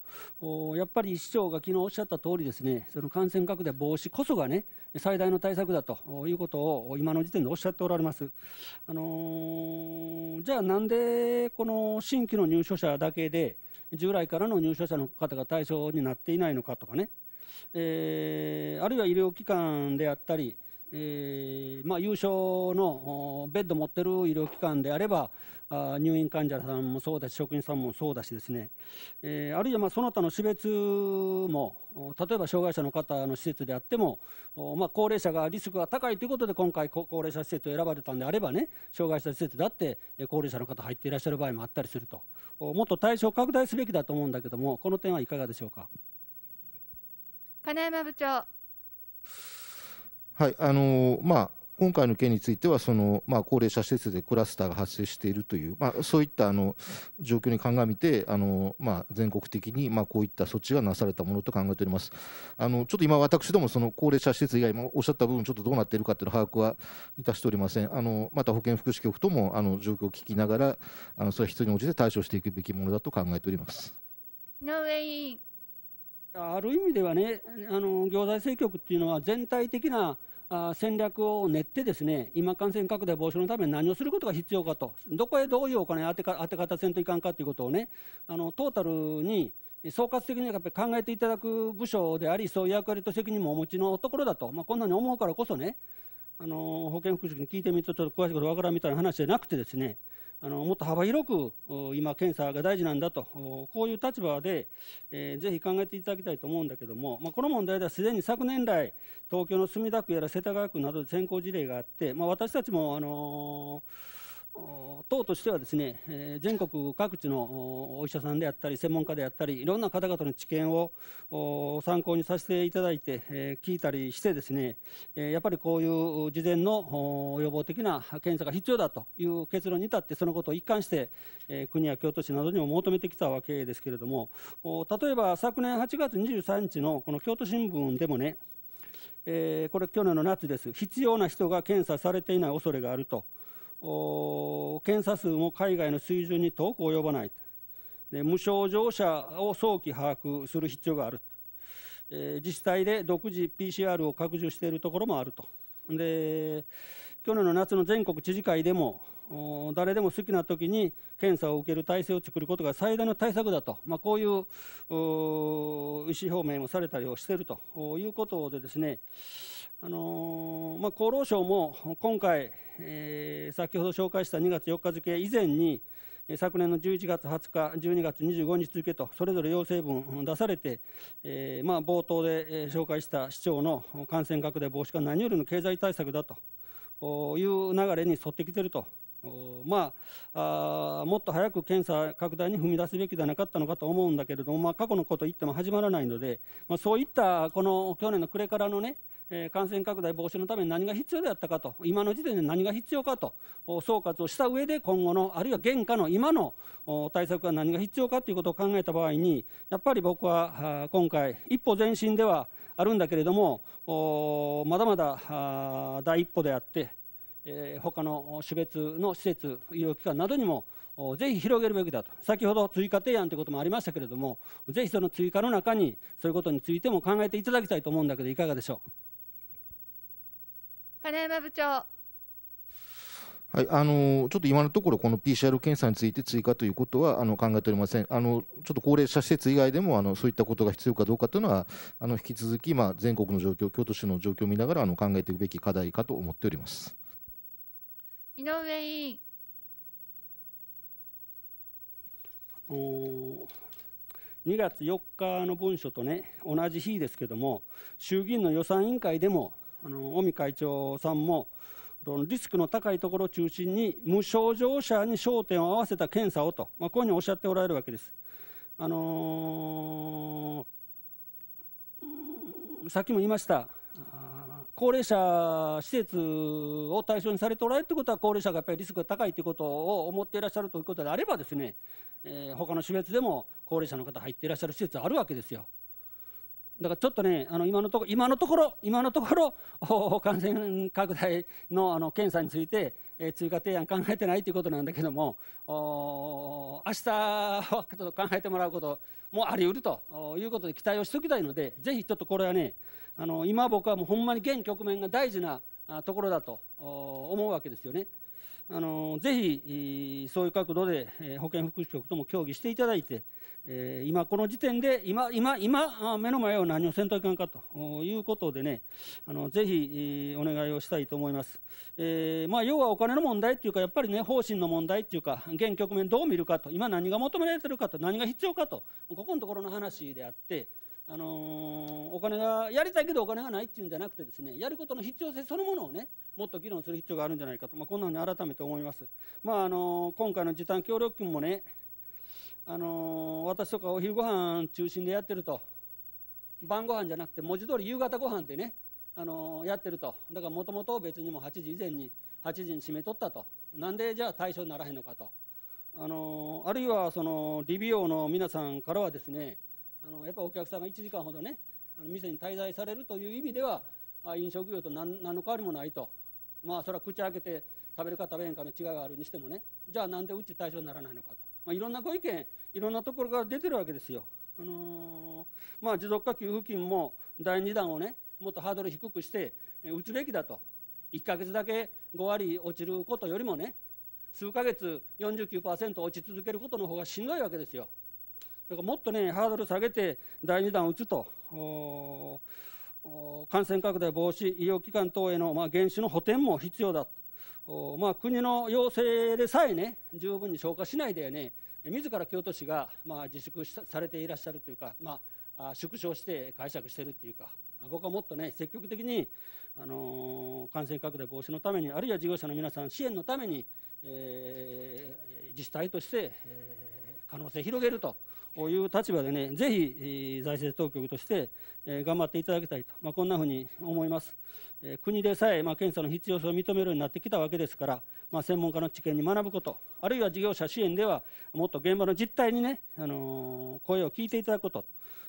やっぱり市長が昨日おっしゃった通りですねその感染拡大防止こそがね最大の対策だということを今の時点でおっしゃっておられます、あのじゃあなんでこの新規の入所者だけで従来からの入所者の方が対象になっていないのかとかね、えー、あるいは医療機関であったりえーまあ、有のベッド持ってる医療機関であればあ入院患者さんもそうだし職員さんもそうだしですね、えー、あるいはまあその他の種別も例えば障害者の方の施設であっても、まあ、高齢者がリスクが高いということで今回高齢者施設を選ばれたんであればね障害者施設だって高齢者の方入っていらっしゃる場合もあったりするともっと対象拡大すべきだと思うんだけどもこの点はいかがでしょうか金山部長。はいあのまあ、今回の件についてはその、まあ、高齢者施設でクラスターが発生しているという、まあ、そういったあの状況に鑑みてあの、まあ、全国的に、まあ、こういった措置がなされたものと考えておりますあのちょっと今私どもその高齢者施設以外もおっしゃった部分ちょっとどうなっているかという把握はいたしておりませんあのまた保健福祉局ともあの状況を聞きながらあのそれは必要に応じて対処していくべきものだと考えております井上委員ある意味ではねあの行財政局っていうのは全体的な戦略を練ってですね今感染拡大防止のために何をすることが必要かとどこへどういうお金当てか当て方せんといかんかということをねあのトータルに総括的にやっぱり考えていただく部署でありそういう役割と責任もお持ちのところだと、まあ、こんなに思うからこそねあの保健福祉に聞いてみるとちょっと詳しいことわからんみたいな話じゃなくてですねあのもっと幅広く今検査が大事なんだとこういう立場で、えー、ぜひ考えていただきたいと思うんだけども、まあ、この問題ではすでに昨年来東京の墨田区やら世田谷区などで先行事例があって、まあ、私たちも、あのー党としてはですね、え全国各地のお医者さんであったり専門家であったりいろんな方々の知見を参考にさせていただいて、え聞いたりしてですね、えやっぱりこういう事前の予防的な検査が必要だという結論に至ってそのことを一貫して、え国や京都市などにも求めてきたわけですけれども例えば昨年8月23日のこの京都新聞でもね、えこれ去年の夏です必要な人が検査されていない恐れがあると。検査数も海外の水準に遠く及ばないで無症状者を早期把握する必要がある、えー、自治体で独自 PCR を拡充しているところもあるとで去年の夏の全国知事会でも誰でも好きな時に検査を受ける体制を作ることが最大の対策だと、まあ、こういう意思表明をされたりをしているということでですね、あのー、まあ、厚労省も今回えー、先ほど紹介した2月4日付以前に、昨年の11月20日、12月25日付と、それぞれ要請分出されて、えー、まあ、冒頭で紹介した市長の感染拡大防止が何よりの経済対策だという流れに沿ってきているとまあもっと早く検査拡大に踏み出すべきではなかったのかと思うんだけれども、まあ、過去のこと言っても始まらないので、まあ、そういったこの去年の暮れからのね感染拡大防止のために何が必要であったかと、今の時点で何が必要かと、総括をした上で、今後の、あるいは現下の今の対策は何が必要かということを考えた場合に、やっぱり僕は今回、一歩前進ではあるんだけれども、まだまだ第一歩であって、えー、他の種別の施設医療機関などにもぜひ広げるべきだと先ほど追加提案ということもありましたけれどもぜひその追加の中にそういうことについても考えていただきたいと思うんだけどいかがでしょう金山部長はい、あのちょっと今のところ、この PCR 検査について追加ということはあの考えておりません、あのちょっと高齢者施設以外でもあのそういったことが必要かどうかというのは、あの引き続き、まあ、全国の状況、京都市の状況を見ながらあの考えていくべき課題かと思っております。井上委員。2月4日の文書とね、同じ日ですけども、衆議院の予算委員会でも、あの尾身会長さんも、リスクの高いところを中心に、無症状者に焦点を合わせた検査をと、まあ、こういうふうにおっしゃっておられるわけです。あのー、さっきも言いました、高齢者施設を対象にされておられるということは高齢者がやっぱりリスクが高いということを思っていらっしゃるということであればですね、えー、他の種別でも高齢者の方入っていらっしゃる施設あるわけですよ。だからちょっとね、あの今のところ、今のところ、今のところ、感染拡大のあの検査について、えー、追加提案考えてないということなんだけども、明日はちょっと考えてもらうこともあり得るということで期待をしておきたいので、ぜひちょっとこれはね、あの今僕はもうほんまに現局面が大事なところだと思うわけですよね。あのぜひそういう角度で保健福祉局とも協議していただいて今この時点で今今今目の前を何をせんといかんかということでねあのぜひお願いをしたいと思います、えー、まあ、要はお金の問題っていうかやっぱりね方針の問題っていうか現局面どう見るかと今何が求められてるかと何が必要かとここのところの話であってあのお金がやりたいけどお金がないっていうんじゃなくてですねやることの必要性そのものをねもっと議論する必要があるんじゃないかと、まあ、こんなふうに改めて思います。まああの今回の時短協力金もねあの私とかお昼ご飯中心でやってると晩ご飯じゃなくて文字通り夕方ご飯でねあのやってるとだからもともと別にも8時以前に8時に締めとったとなんでじゃあ対象にならへんのかとあのあるいはその理美容の皆さんからはですねあのやっぱお客さんが1時間ほどねあの店に滞在されるという意味では飲食業と何何の変わりもないとまあそれは口開けて食べるか食べへんかの違いがあるにしてもねじゃあなんでうち対象にならないのかと、まあ、いろんなご意見いろんなところから出てるわけですよ。あのー、まあ、持続化給付金も第2弾をねもっとハードル低くして打つべきだと1か月だけ5割落ちることよりもね数か月49%落ち続けることの方がしんどいわけですよ。だからもっとねハードル下げて第2弾打つと感染拡大防止医療機関等への、まあ、原資の補填も必要だと、まあ、国の要請でさえね十分に消化しないでね自ら京都市が、まあ、自粛されていらっしゃるというか、まあ、縮小して解釈してるっていうか僕はもっとね積極的に、あのー、感染拡大防止のためにあるいは事業者の皆さん支援のために、えー、自治体として、えー、可能性広げると。いう立場でね、ぜひ財政当局として頑張っていただきたいと、まあ、こんなふうに思います。国でさえ、まあ、検査の必要性を認めるようになってきたわけですから、まあ、専門家の知見に学ぶこと、あるいは事業者支援では、もっと現場の実態にね、あのー、声を聞いていただくこと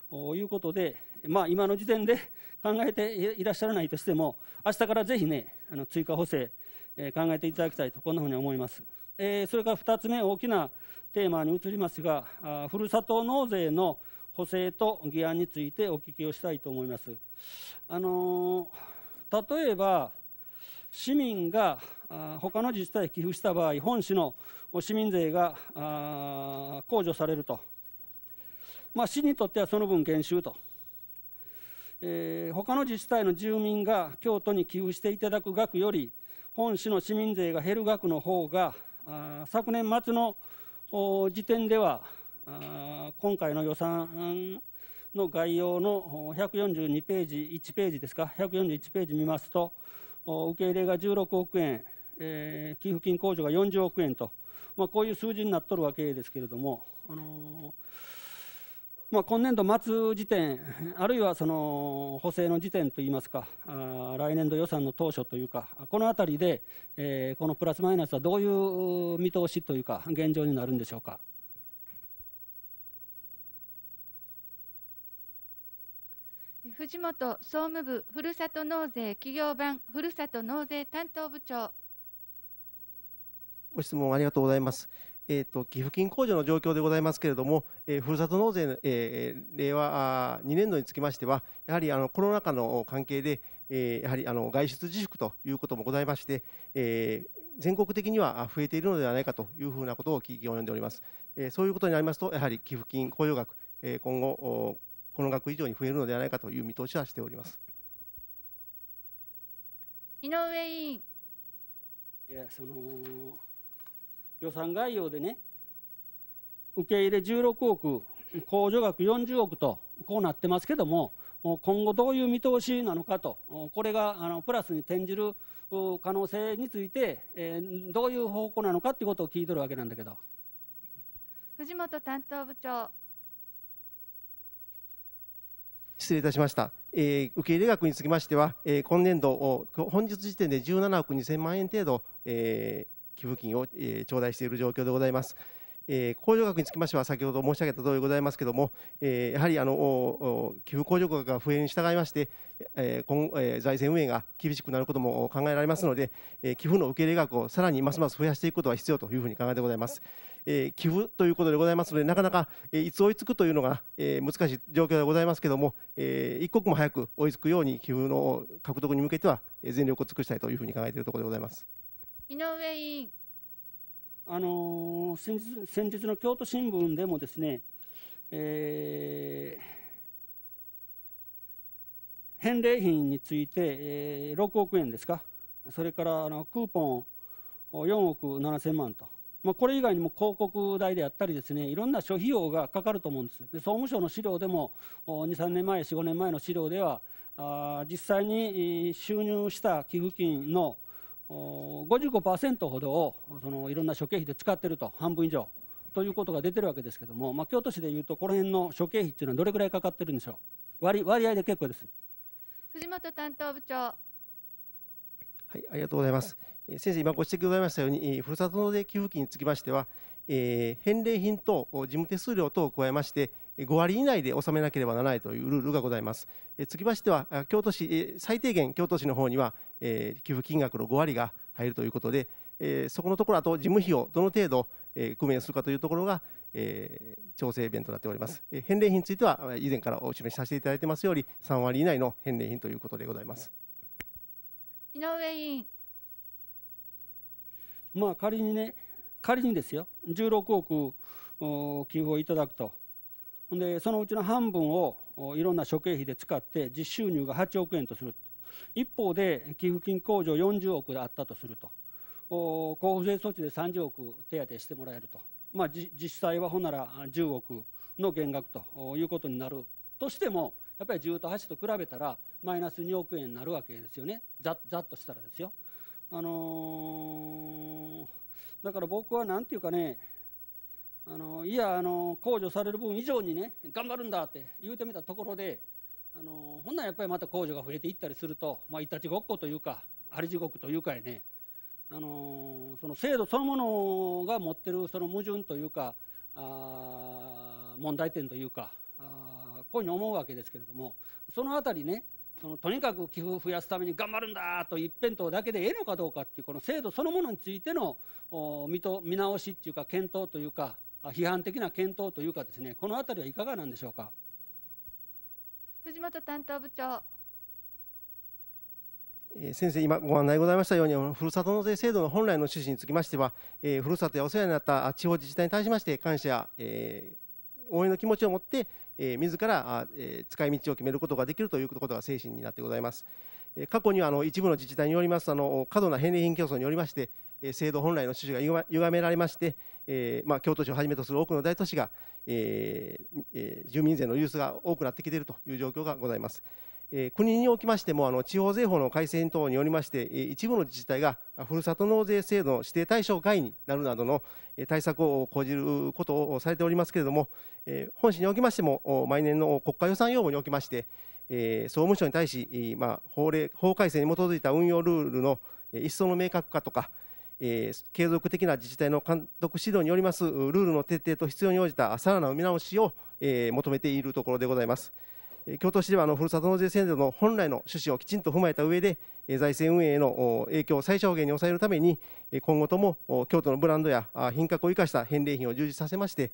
ということで、まあ、今の時点で 考えていらっしゃらないとしても、明日からぜひね、あの追加補正、え考えていただきたいと、こんなふうに思います。えー、それから2つ目大きなテーマに移りますがふるさと納税の補正と議案についてお聞きをしたいと思います。あのー、例えば市民が他の自治体寄付した場合本市の市民税が控除されると、まあ、市にとってはその分減収と、えー、他の自治体の住民が京都に寄付していただく額より本市の市民税が減る額の方が昨年末の時点では今回の予算の概要の142ページ1ページですか141ページ見ますと受け入れが16億円、寄付金控除が40億円と、こういう数字になっとるわけですけれども、あのーまあ、今年度末時点、あるいはその補正の時点といいますか、来年度予算の当初というか、このあたりで、えー、このプラスマイナスはどういう見通しというか、現状になるんでしょうか。藤本総務部ふるさと納税企業版ふるさと納税担当部長ご質問ありがとうございます。えーと、寄付金控除の状況でございますけれども、えー、ふるさと納税の、えー、令和2年度につきましては、やはりあのコロナ禍の関係で、えー、やはりあの外出自粛ということもございまして、えー、全国的には増えているのではないかというふうなことを聞き及んでおります。えー、そういうことになりますと、やはり寄付金控除額、えー、今後、この額以上に増えるのではないかという見通しはしております。井上委員。いやその予算概要でね受け入れ16億控除額40億とこうなってますけども今後どういう見通しなのかとこれがあのプラスに転じる可能性について、えどういう方向なのかということを聞いてるわけなんだけど藤本担当部長失礼いたしました、えー、受け入れ額につきましては、えー、今年度本日時点で17億2000万円程度、え寄付金を、えー、頂戴している状況でございます。えー、控除額につきましては先ほど申し上げたとおりございますけれども、えー、やはりあの寄付控除額が増えに従いまして、えー今えー、財政運営が厳しくなることも考えられますので、えー、寄付の受け入れ額をさらにますます増やしていくことは必要というふうに考えてございます。えー、寄付ということでございますので、なかなか、えー、いつ追いつくというのが、えー、難しい状況でございますけれども、えー、一刻も早く追いつくように、寄付の獲得に向けては、全力を尽くしたいというふうに考えているところでございます。井上委員あの先日先日の京都新聞でもですね、えー、返礼品について、えー、6億円ですかそれからあのクーポン4億7千万と、まあ、これ以外にも広告代であったりですねいろんな諸費用がかかると思うんですで総務省の資料でも23年前45年前の資料ではあ実際に収入した寄付金の55%ほどをそのいろんな諸経費で使っていると半分以上ということが出てるわけですけども、まあ、京都市でいうとこの辺の諸経費というのはどれぐらいかかってるんでしょう割割合で結構です藤本担当部長はいありがとうございます先生今ご指摘ございましたようにふるさと納税給付金につきましては、えー、返礼品と事務手数料等を加えまして5割以内で納めなければならないというルールがございます。つきましては、京都市、最低限京都市の方には、え寄付金額の5割が入るということで、えそこのところ、あと事務費をどの程度、え工面するかというところが、え調整イベントになっております。返礼品については、以前からお示しさせていただいてますより、3割以内の返礼品ということでございます。井上委員。まあ仮にね、仮にですよ、16億寄付をいただくと。でそのうちの半分をいろんな諸経費で使って実収入が8億円とする一方で寄付金控除40億であったとすると交付税措置で30億手当してもらえると、まあ、実際はほんなら10億の減額ということになるとしてもやっぱり10と8と比べたらマイナス2億円になるわけですよねざざっとしたらですよ。あのー、だから僕は何て言うかねあのいやあの控除される分以上にね頑張るんだって言うてみたところであのほんならやっぱりまた控除が増えていったりすると、まあ、いたちごっこというかあり地獄というかやねあのその制度そのものが持ってるその矛盾というかあ問題点というかあこういうふうに思うわけですけれどもそのあたりねそのとにかく寄付を増やすために頑張るんだと一辺倒だけでええのかどうかっていうこの制度そのものについての見と見直しっていうか検討というか批判的な検討というかですねこの辺りはいかがなんでしょうか藤本担当部長先生、今ご案内ございましたように、ふるさと納税制度の本来の趣旨につきましては、えー、ふるさとやお世話になった地方自治体に対しまして、感謝、えー、応援の気持ちを持って、えー、自ら、えー、使い道を決めることができるということが精神になってございます。えー、過去にはあの一部の自治体によりますあの過度な返礼品競争によりまして、制度本来の趣旨が歪められまして、えーまあ、京都市をはじめとする多くの大都市が、えーえー、住民税の流出が多くなってきているという状況がございます。えー、国におきましてもあの地方税法の改正等によりまして、えー、一部の自治体がふるさと納税制度の指定対象外になるなどの、えー、対策を講じることをされておりますけれども、えー、本市におきましても毎年の国家予算要望におきまして、えー、総務省に対し、まあ、法令法改正に基づいた運用ルールの一層の明確化とか、えー、継続的な自治体の監督指導によりますルールの徹底と必要に応じたさらなる見直しを、えー、求めているところでございます。京都市ではあのふるさと納税制度の本来の趣旨をきちんと踏まえた上で財政運営への影響を最小限に抑えるために今後とも京都のブランドや品格を生かした返礼品を充実させまして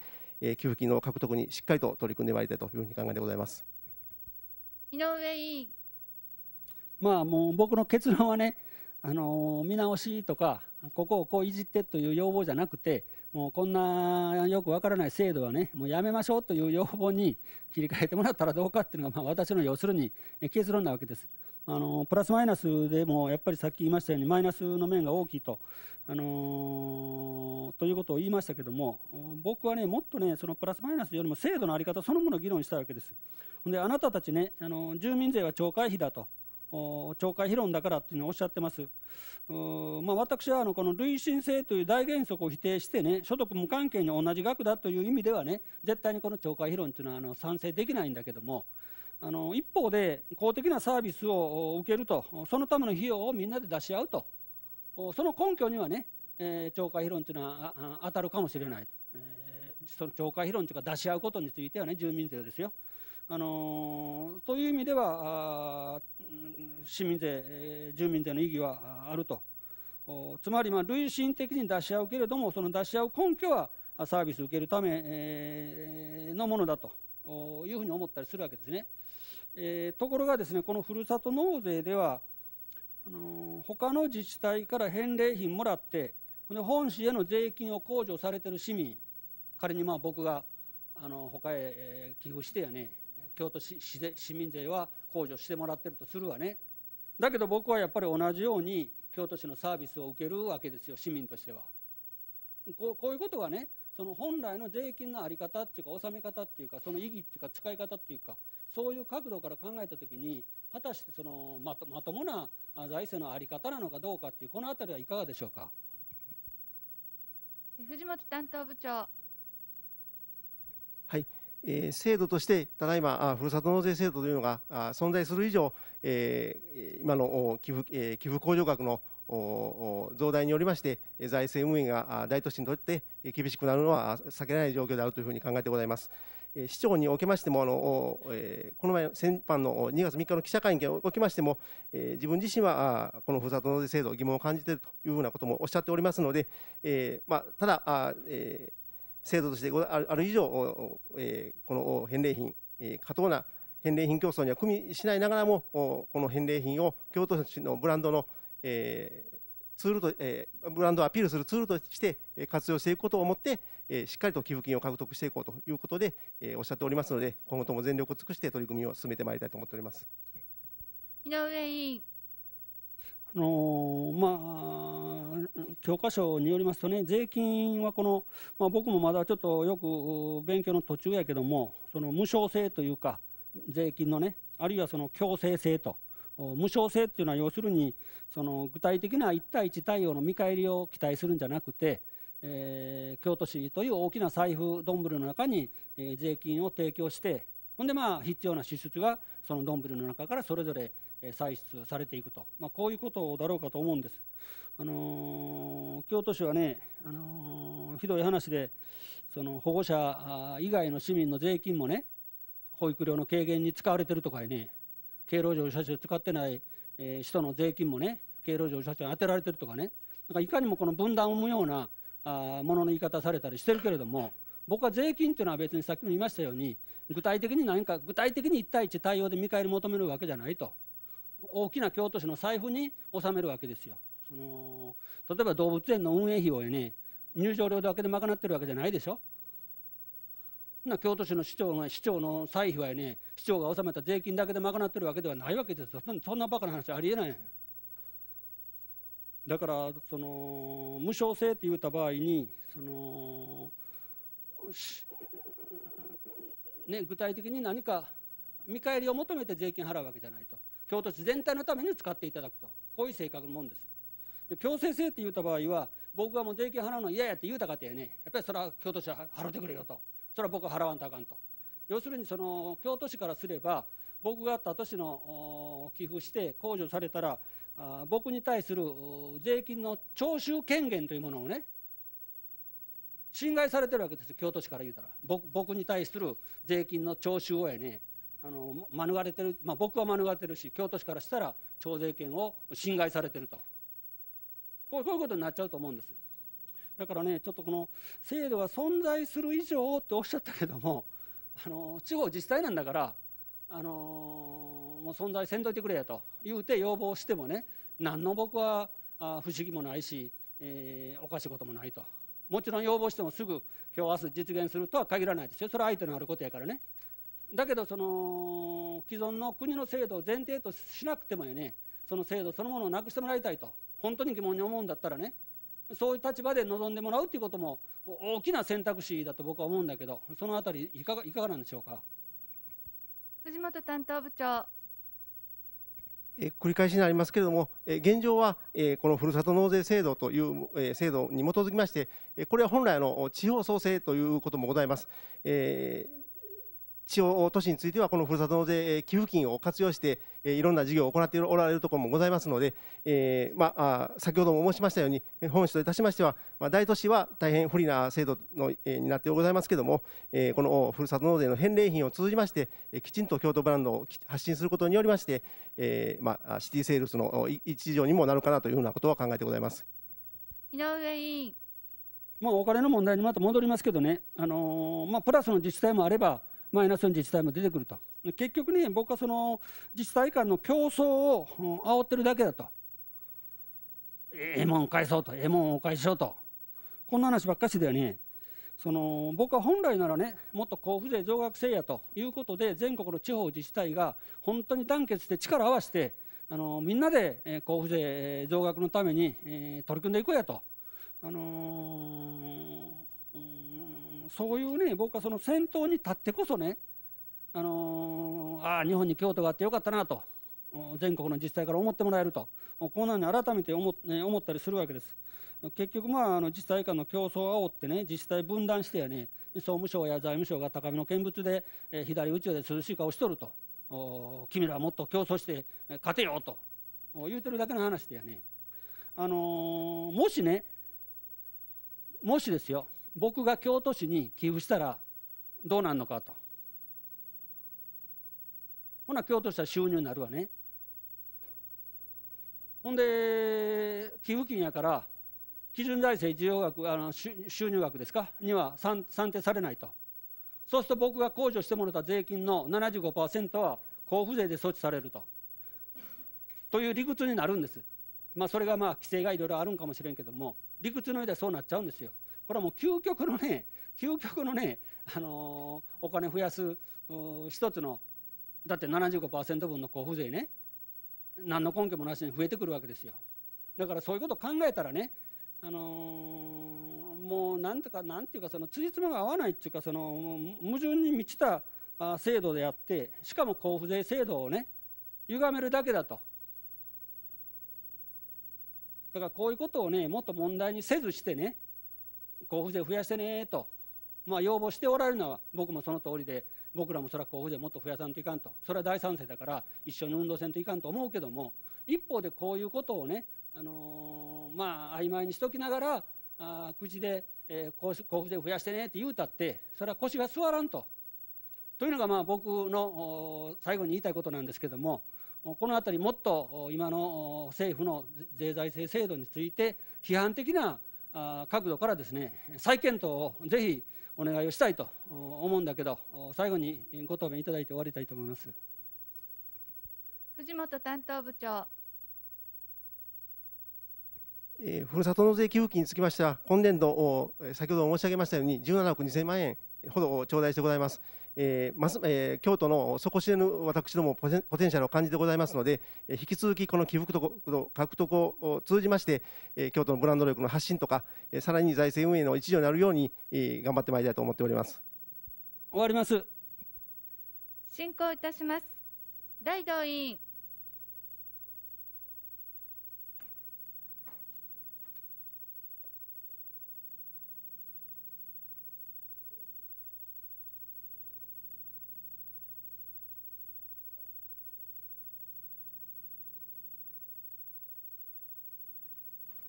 給付金の獲得にしっかりと取り組んでまいりたいというふうに考えてございます井上委員まあもう僕の結論はねあの見直しとかここをこういじってという要望じゃなくてもうこんなよくわからない制度はねもうやめましょうという要望に切り替えてもらったらどうかっていうのが、まあ、私の要するに結論なわけです。あのプラスマイナスでもやっぱりさっき言いましたようにマイナスの面が大きいと、あのということを言いましたけども僕はねもっとねそのプラスマイナスよりも制度の在り方そのものを議論したわけです。であなたたちねあの住民税は懲戒費だと懲戒論だからっていうのをおっしゃってます。まあ、私はあのこの累進性という大原則を否定してね所得無関係に同じ額だという意味ではね絶対にこの懲戒論というのはあの賛成できないんだけどもあの一方で公的なサービスを受けるとそのための費用をみんなで出し合うとその根拠にはね、えー、懲戒論というのは当たるかもしれない、えー、その懲戒論というか出し合うことについてはね住民税ですよ。あのという意味では市民税、住民税の意義はあると、つまり、まあ、累進的に出し合うけれども、その出し合う根拠はサービスを受けるためのものだというふうに思ったりするわけですね。えー、ところがですね、このふるさと納税では、あの他の自治体から返礼品もらって、本市への税金を控除されてる市民、仮にまあ僕があの他へ寄付してやね、京都市市民税は控除してもらってるとするわねだけど僕はやっぱり同じように京都市のサービスを受けるわけですよ市民としてはこうこういうことはねその本来の税金の在り方っていうか納め方っていうかその意義っていうか使い方っていうかそういう角度から考えた時に果たしてそのまとまともな財政の在り方なのかどうかっていうこの辺りはいかがでしょうか藤本担当部長はい、え制度としてただいまふるさと納税制度というのが存在する以上、え今の寄付,、え寄付控除額の増大によりまして財政運営が大都市にとって厳しくなるのは避けられない状況であるというふうに考えてございます。市長におきましてもあの、えこの前先般の2月3日の記者会見におきましても、え自分自身はこのふるさと納税制度疑問を感じているというふうなこともおっしゃっておりますので、えまあ、ただあ、え制度としてある以上、この返礼品、え過当な返礼品競争には組みしないながらもこの返礼品を京都市のブランドの、えツールと、えブランドをアピールするツールとして活用していくことをもって、えしっかりと寄付金を獲得していこうということで、えおっしゃっておりますので今後とも全力を尽くして取り組みを進めてまいりたいと思っております井上委員あのー、まあ、教科書によりますとね税金はこの、まあ、僕もまだちょっとよく勉強の途中やけどもその無償性というか税金のねあるいはその強制性と無償性っていうのは要するにその具体的な1対1対応の見返りを期待するんじゃなくて、えー、京都市という大きな財布どんぶりの中に、え税金を提供してほんでまあ必要な支出がそのどんぶりの中からそれぞれ、歳出されていくと、まあ、こういうことだろうかと思うんです。あのー、京都市はね、あのー、ひどい話でその保護者以外の市民の税金もね保育料の軽減に使われてるとかね敬老上車中使ってない、えー、人の税金もね敬老上車中に当てられてるとかねなんかいかにもこの分断を生むようなあものの言い方されたりしてるけれども僕は税金というのは別にさっきも言いましたように具体的に何か具体的に1対1対応で見返り求めるわけじゃないと。大きな京都市の財布に納めるわけですよ。その例えば動物園の運営費をね入場料だけで賄ってるわけじゃないでしょ。な京都市の市長の市長の歳費はね市長が納めた税金だけで賄ってるわけではないわけですよそんなバカな話ありえないだからその無償性って言った場合にその、ね、具体的に何か見返りを求めて税金払うわけじゃないと京都市全体のために使っていただくとこういう性格のもんですで強制性って言うた場合は僕がもう税金払うの嫌やって言うたかてやねやっぱりそれは京都市は払ってくれよとそれは僕は払わんとあかんと要するにその京都市からすれば僕が他都市の寄付して控除されたら僕に対する税金の徴収権限というものをね侵害されてるわけですよ京都市から言うたら僕に対する税金の徴収をやねあの免れてる、まあ、僕は免れてるし京都市からしたら徴税権を侵害されてるとこういうことになっちゃうと思うんですだからねちょっとこの制度は存在する以上っておっしゃったけどもあの地方自治体なんだからあのもう存在せんといてくれやと言うて要望してもね何の僕はあ不思議もないし、えー、おかしいこともないともちろん要望してもすぐ今日明日実現するとは限らないですよそれは相手のあることやからねだけどその既存の国の制度を前提としなくてもよねその制度そのものをなくしてもらいたいと本当に疑問に思うんだったらねそういう立場で望んでもらうということも大きな選択肢だと僕は思うんだけどそのあたりいかがいかがなんでしょうか藤本担当部長え繰り返しになりますけれども、え現状は、えこのふるさと納税制度という、え制度に基づきまして、えこれは本来の地方創生ということもございます。え地方都市についてはこのふるさと納税寄付金を活用していろんな事業を行っておられるところもございますので、えー、まあ、先ほども申しましたように本市といたしましては、まあ、大都市は大変不利な制度の、えー、になってございますけども、えー、このふるさと納税の返礼品を通じまして、えきちんと京都ブランドを発信することによりまして、えまあ、シティセールスの一助にもなるかなというふうなことは考えてございます。井上委員まあ、お金の問題にまた戻りますけどね、あのー、まあ、プラスの自治体もあれば、マイナスの自治体も出てくると結局ね僕はその自治体間の競争を煽ってるだけだとええもんを返そうとええもんを返しようとこんな話ばっかしでよねその僕は本来ならねもっと交付税増額制やということで全国の地方自治体が本当に団結して力を合わせてあのみんなで、え交付税増額のために、え取り組んでいこうやと、あのー、そういうね僕はその先頭に立ってこそね、あのー、ああ日本に京都があってよかったなと全国の自治体から思ってもらえるとこうなんに改めて思,、ね、思ったりするわけです。結局まああの自治体間の競争を煽ってね自治体分断してやね総務省や財務省が高みの見物で、えー、左宇宙で涼しい顔しとると君らはもっと競争して勝てよと言うてるだけの話でやね、あのー、もしねもしですよ僕が京都市に寄付したらどうなるのかとほな京都市は収入になるわねほんで寄付金やから基準財政需要額あの収入額ですかには算定されないとそうすると僕が控除してもらった税金の75%は交付税で措置されるとという理屈になるんですまあそれがまあ規制がいろいろあるんかもしれんけども理屈の上ではそうなっちゃうんですよこれはもう究極のね究極のね、あのー、お金増やす一つのだって75%分の交付税ね何の根拠もなしに増えてくるわけですよだからそういうことを考えたらね、あのー、もうなんとかなんていうかそのつじつまが合わないっていうかその矛盾に満ちた制度であってしかも交付税制度をね歪めるだけだとだからこういうことをねもっと問題にせずしてね候補税増やしてねと、まあ、要望しておられるのは僕もその通りで僕らもそれは候補税もっと増やさんといかんとそれは大賛成だから一緒に運動せんといかんと思うけども一方でこういうことをね、あのー、まあ曖昧にしときながらあ口で、えー、交付税増やしてねって言うたってそれは腰が座らんと。というのがまあ僕の最後に言いたいことなんですけどもこの辺りもっと今の政府の税財政制度について批判的な角度からですね再検討をぜひお願いをしたいと思うんだけど最後にご答弁いただいて終わりたいと思います藤本担当部長えー、ふるさと納税給付金につきましては今年度先ほど申し上げましたように17億2000万円ほど頂戴してございます。えー、ます、えー、京都の底知れぬ私どもポテンシャルを感じてございますので、えー、引き続きこの寄付と獲得を通じまして、えー、京都のブランド力の発信とか、えー、さらに財政運営の一助になるように、えー、頑張ってまいりたいと思っております。終わります。進行いたします。大道委員。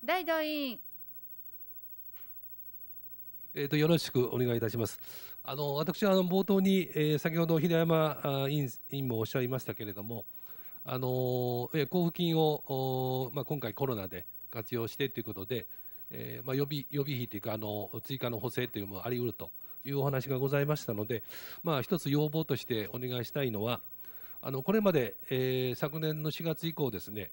大動員えーと、よろしくお願いいたします。あの私はあの冒頭に、えー、先ほど平山委員もおっしゃいましたけれども、あのー、交付金をまあ、今回コロナで活用してということで、えー、まあ、予備予備費というかあの追加の補正というのもあり得るというお話がございましたので、まあ、一つ要望としてお願いしたいのは、あのこれまで、え昨年の4月以降ですね、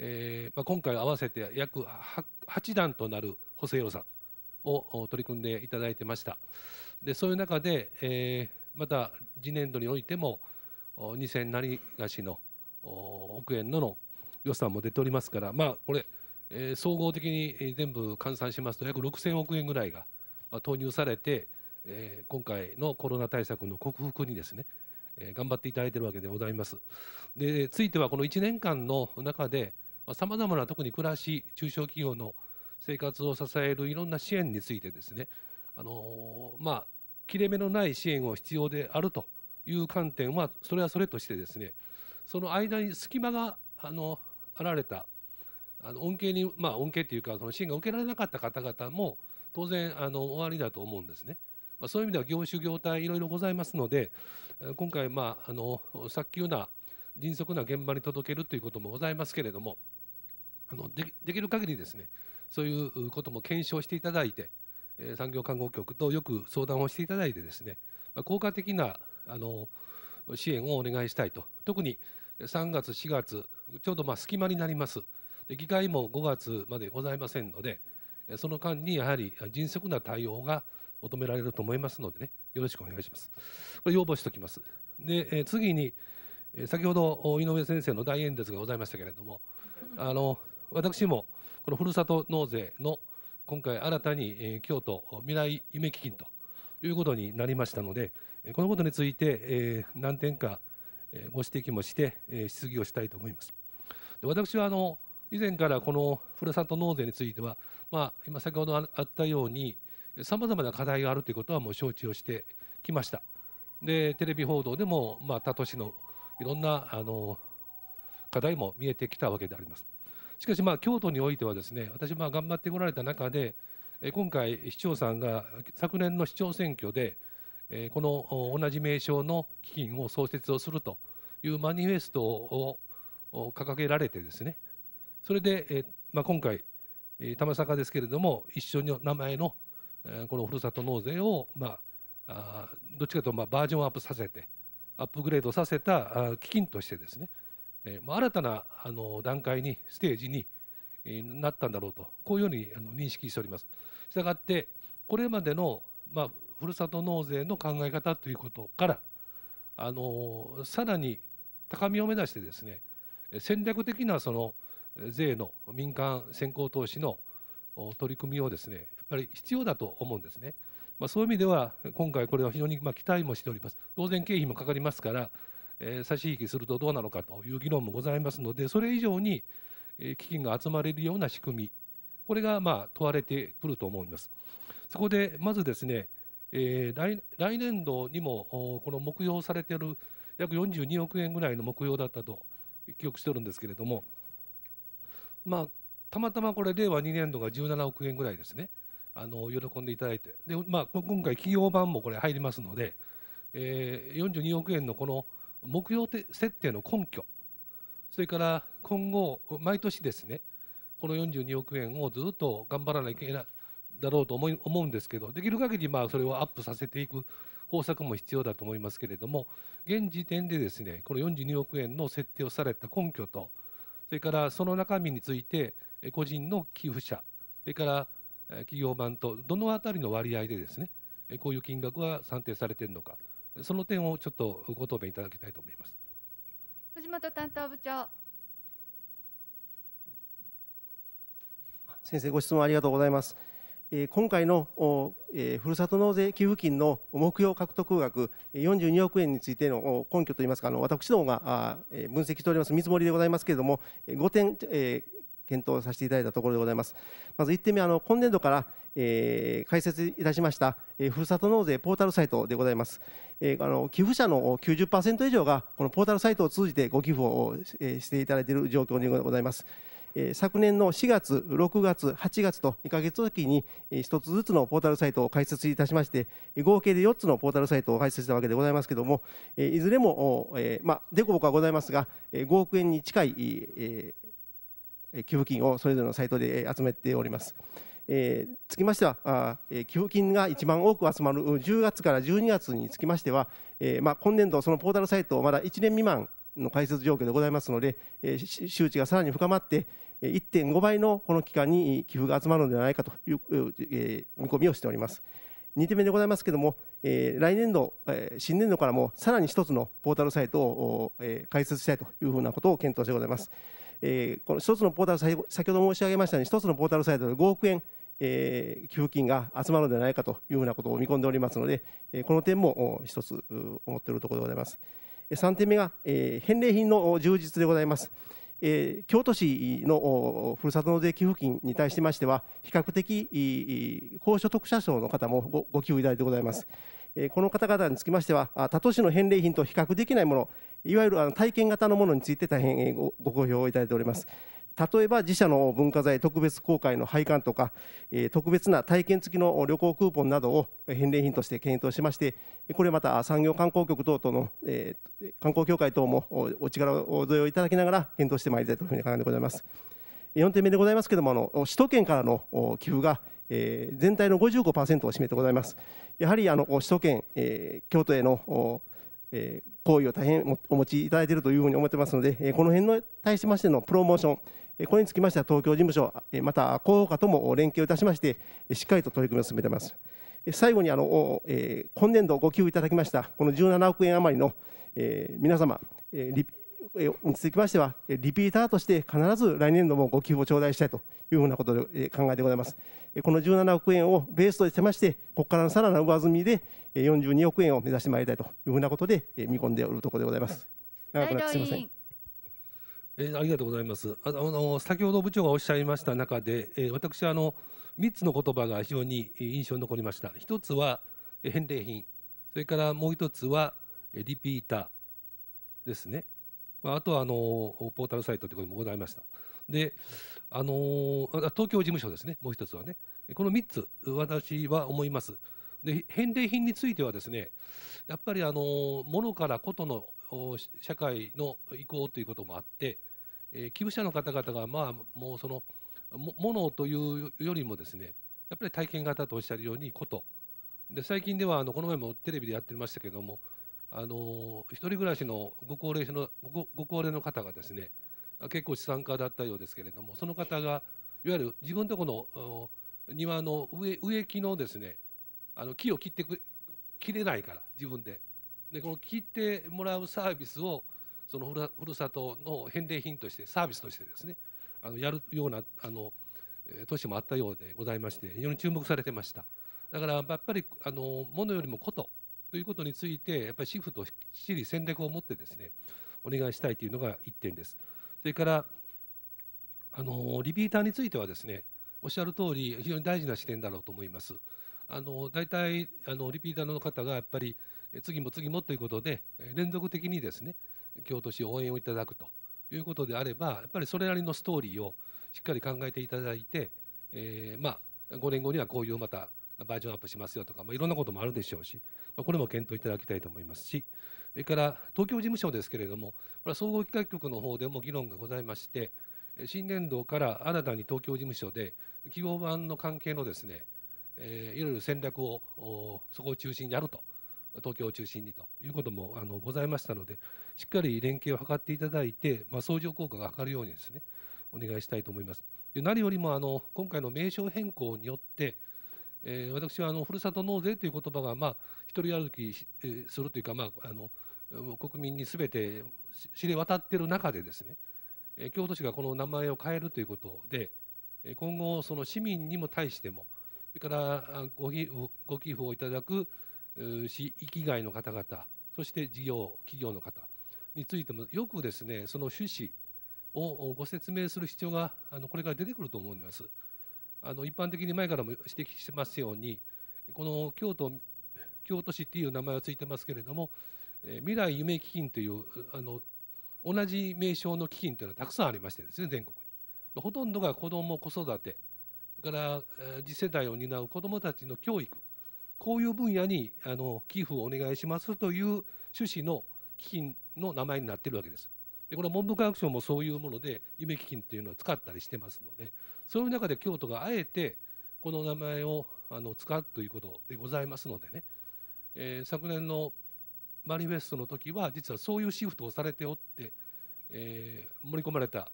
えーまあ、今回合わせて約 8, 8段となる補正予算を取り組んでいただいてましたでそういう中で、えー、また次年度においても2000何がしの億円の予算も出ておりますからまあこれ、えー、総合的に全部換算しますと約6000億円ぐらいが、投入されて、えー、今回のコロナ対策の克服にですね、頑張っていただいているわけでございますでついてはこの1年間の中でさまざ、まな特に暮らし中小企業の生活を支えるいろんな支援についてですねあのまあ切れ目のない支援を必要であるという観点はそれはそれとしてですねその間に隙間があのあられたあの恩恵にまあ恩恵というかその支援が受けられなかった方々も当然あの終わりだと思うんですね。まあ、そういう意味では業種業態いろいろございますので今回まああの早急な迅速な現場に届けるということもございますけれどもあのできる限りですねそういうことも検証していただいて、え産業看護局とよく相談をしていただいてですね、ま効果的なあの支援をお願いしたいと特に3月4月ちょうどま隙間になりますで議会も5月までございませんのでその間にやはり迅速な対応が求められると思いますのでねよろしくお願いしますこれ要望しておきますで次に先ほど井上先生の大演説がございましたけれどもあの私もこのふるさと納税の今回新たに京都未来夢基金ということになりましたのでこのことについて何点かご指摘もして質疑をしたいと思います。私はあの以前からこのふるさと納税については、まあ、今先ほどあったようにさまざまな課題があるということはもう承知をしてきましたでテレビ報道でも、まあ、他都市のいろんなあの課題も見えてきたわけでありますしかし、まあ、京都においてはですね私、頑張ってこられた中で今回、市長さんが昨年の市長選挙でこの同じ名称の基金を創設をするというマニフェストを掲げられてですねそれで、まあ、今回玉坂ですけれども一緒に名前のこのふるさと納税を、まあ、どっちかというとバージョンアップさせてアップグレードさせた基金としてですねえー、新たなあの段階にステージに、えなったんだろうとこういうようにあの認識しております。したがってこれまでの、まあ、ふるさと納税の考え方ということからあのさらに高みを目指してですね戦略的なその税の民間先行投資の取り組みをですねやっぱり必要だと思うんですね。まあ、そういう意味では今回これは非常にま期待もしております。当然経費もかかりますからえー、差し引きするとどうなのかという議論もございますのでそれ以上に基金が集まれるような仕組みこれがまあ問われてくると思います。そこでまずですね、えー、来年度にもこの目標されている約42億円ぐらいの目標だったと記憶してるんですけれども、まあ、たまたまこれ令和2年度が17億円ぐらいですねあの喜んでいただいてで、まあ、今回企業版もこれ入りますので、えー、42億円のこの目標設定の根拠それから今後毎年ですねこの42億円をずっと頑張らなきゃいけないだろうと思い思うんですけどできる限りまあそれをアップさせていく方策も必要だと思いますけれども現時点でですねこの42億円の設定をされた根拠とそれからその中身について個人の寄付者それから企業版とどのあたりの割合でですねこういう金額が算定されているのかその点をちょっとご答弁いただきたいと思います。藤本担当部長。先生ご質問ありがとうございます。今回のふるさと納税給付金の目標獲得額42億円についての根拠といいますか、私どもが分析しております見積もりでございますけれども、5点、検討させていただいたところでございます。まず1点目、あの今年度から、えー、開設いたしました、えー、ふるさと納税ポータルサイトでございます。えー、あの寄付者の90%以上がこのポータルサイトを通じてご寄付を、えしていただいている状況でございます。昨年の4月、6月、8月と2か月おきに1つずつのポータルサイトを開設いたしまして合計で4つのポータルサイトを開設したわけでございますけれどもいずれも、まあ、デコボコはございますが5億円に近い寄付金をそれぞれのサイトで集めております。えー、つきましては、寄付金が一番多く集まる10月から12月につきましては、えーまあ、今年度、そのポータルサイト、まだ1年未満の開設状況でございますので、えー、周知がさらに深まって、1.5倍のこの期間に寄付が集まるのではないかという、えー、見込みをしております。2点目でございますけれども、えー、来年度、えー、新年度からもさらに1つのポータルサイトを、えー、開設したいというふうなことを検討してございます。えー、この一つのポータル先ほど申し上げましたように、一つのポータルサイトで5億円、えー、給付金が集まるのではないかというようなことを見込んでおりますので、えー、この点も一つ思っているところでございます。3点目が、えー、返礼品の充実でございます。えー、京都市のふるさと納税寄付金に対しましては、比較的高所得者層の方もごご寄付いただいてございます。この方々につきましては、他都市の返礼品と比較できないもの、いわゆる体験型のものについて大変ご好評をいただいております。例えば自社の文化財特別公開の配管とか、特別な体験付きの旅行クーポンなどを返礼品として検討しまして、これまた産業観光局等との、え観光協会等もお力をお用いただきながら検討してまいりたいというふうに考えてございます。4点目でございますけれども、あの首都圏からの寄付がえー、全体の55%を占めてございます。やはりあの首都圏、えー、京都へのえー、行為を大変お持ちいただいているというふうに思ってますので、えー、この辺の対しましてのプロモーション、えー、これにつきましては東京事務所、えー、また広報課とも連携をいたしまして、しっかりと取り組みを進めています。最後にあの、えー、今年度ご給付いただきました、この17億円余りの、えー、皆様、えー、につきましては、リピーターとして必ず来年度もご寄付を頂戴したいというふうなことで考えてございます。この17億円をベースとしてまして、ここからのさらな上積みで42億円を目指してまいりたいというふうなことで見込んでおるところでございます。長くなってすみません。えー、ありがとうございます。あの先ほど部長がおっしゃいました中で、えー、私あの3つの言葉が非常に印象に残りました。1つは返礼品、それからもう1つはリピーターですね。まあ、あとはあのポータルサイトということもございました。で、あのー、東京事務所ですね、もう一つはね、この3つ、私は思います。で、返礼品についてはですね、やっぱりあのー、のからことの社会の移行ということもあって、えー、寄付者の方々が、まあ、もうその、ものというよりもですね、やっぱり体験型とおっしゃるようにこと。で、最近ではあのこの前もテレビでやってましたけども、あの一人暮らしのご高齢のごご高齢の方がですね結構資産家だったようですけれどもその方がいわゆる自分のとこの庭の植植木のですねあの木を切ってく切れないから自分ででこの切ってもらうサービスをそのふるさとの返礼品としてサービスとしてですねあのやるようなあの年もあったようでございまして非常に注目されてましただからやっぱりあの物よりもことということについて、やっぱりシフト、きっちり戦略を持ってですね、お願いしたいというのが1点です。それから、あのリピーターについてはですね、おっしゃる通り、非常に大事な視点だろうと思います。あの大体あの、リピーターの方がやっぱり、次も次もということで、連続的にですね、京都市応援をいただくということであれば、やっぱりそれなりのストーリーをしっかり考えていただいて、えー、まあ、5年後にはこういうまたバージョンアップしますよとか、まあ、いろんなこともあるでしょうし、まあ、これも検討いただきたいと思いますしそれから東京事務所ですけれどもこれは総合企画局の方でも議論がございまして新年度から新たに東京事務所で企業版の関係のですね、えー、いろいろ戦略をそこを中心にやると東京を中心にということもあのございましたのでしっかり連携を図っていただいて、まあ、相乗効果が図るようにですねお願いしたいと思います。で何よりもあの今回の名称変更によってえー、私はあのふるさと納税という言葉がまあ一人歩きするというか、まあ、あの国民にすべて知れ渡っている中でですね、えー、京都市がこの名前を変えるということで、え今後その市民にも対してもそれからご寄付ご寄付をいただく市域外の方々そして事業企業の方についてもよくですねその趣旨をご説明する必要があのこれから出てくると思います。あの一般的に前からも指摘してますようにこの京都京都市っていう名前はついてますけれども、え未来夢基金というあの同じ名称の基金というのはたくさんありましてですね全国にほとんどが子ども子育てそれから次世代を担う子どもたちの教育こういう分野にあの寄付をお願いしますという趣旨の基金の名前になってるわけです。でこの文部科学省もそういうもので夢基金というのは使ったりしてますのでそういう中で京都があえてこの名前をあの使うということでございますのでね、えー、昨年のマニフェストの時は実はそういうシフトをされておって、えー、盛り込まれた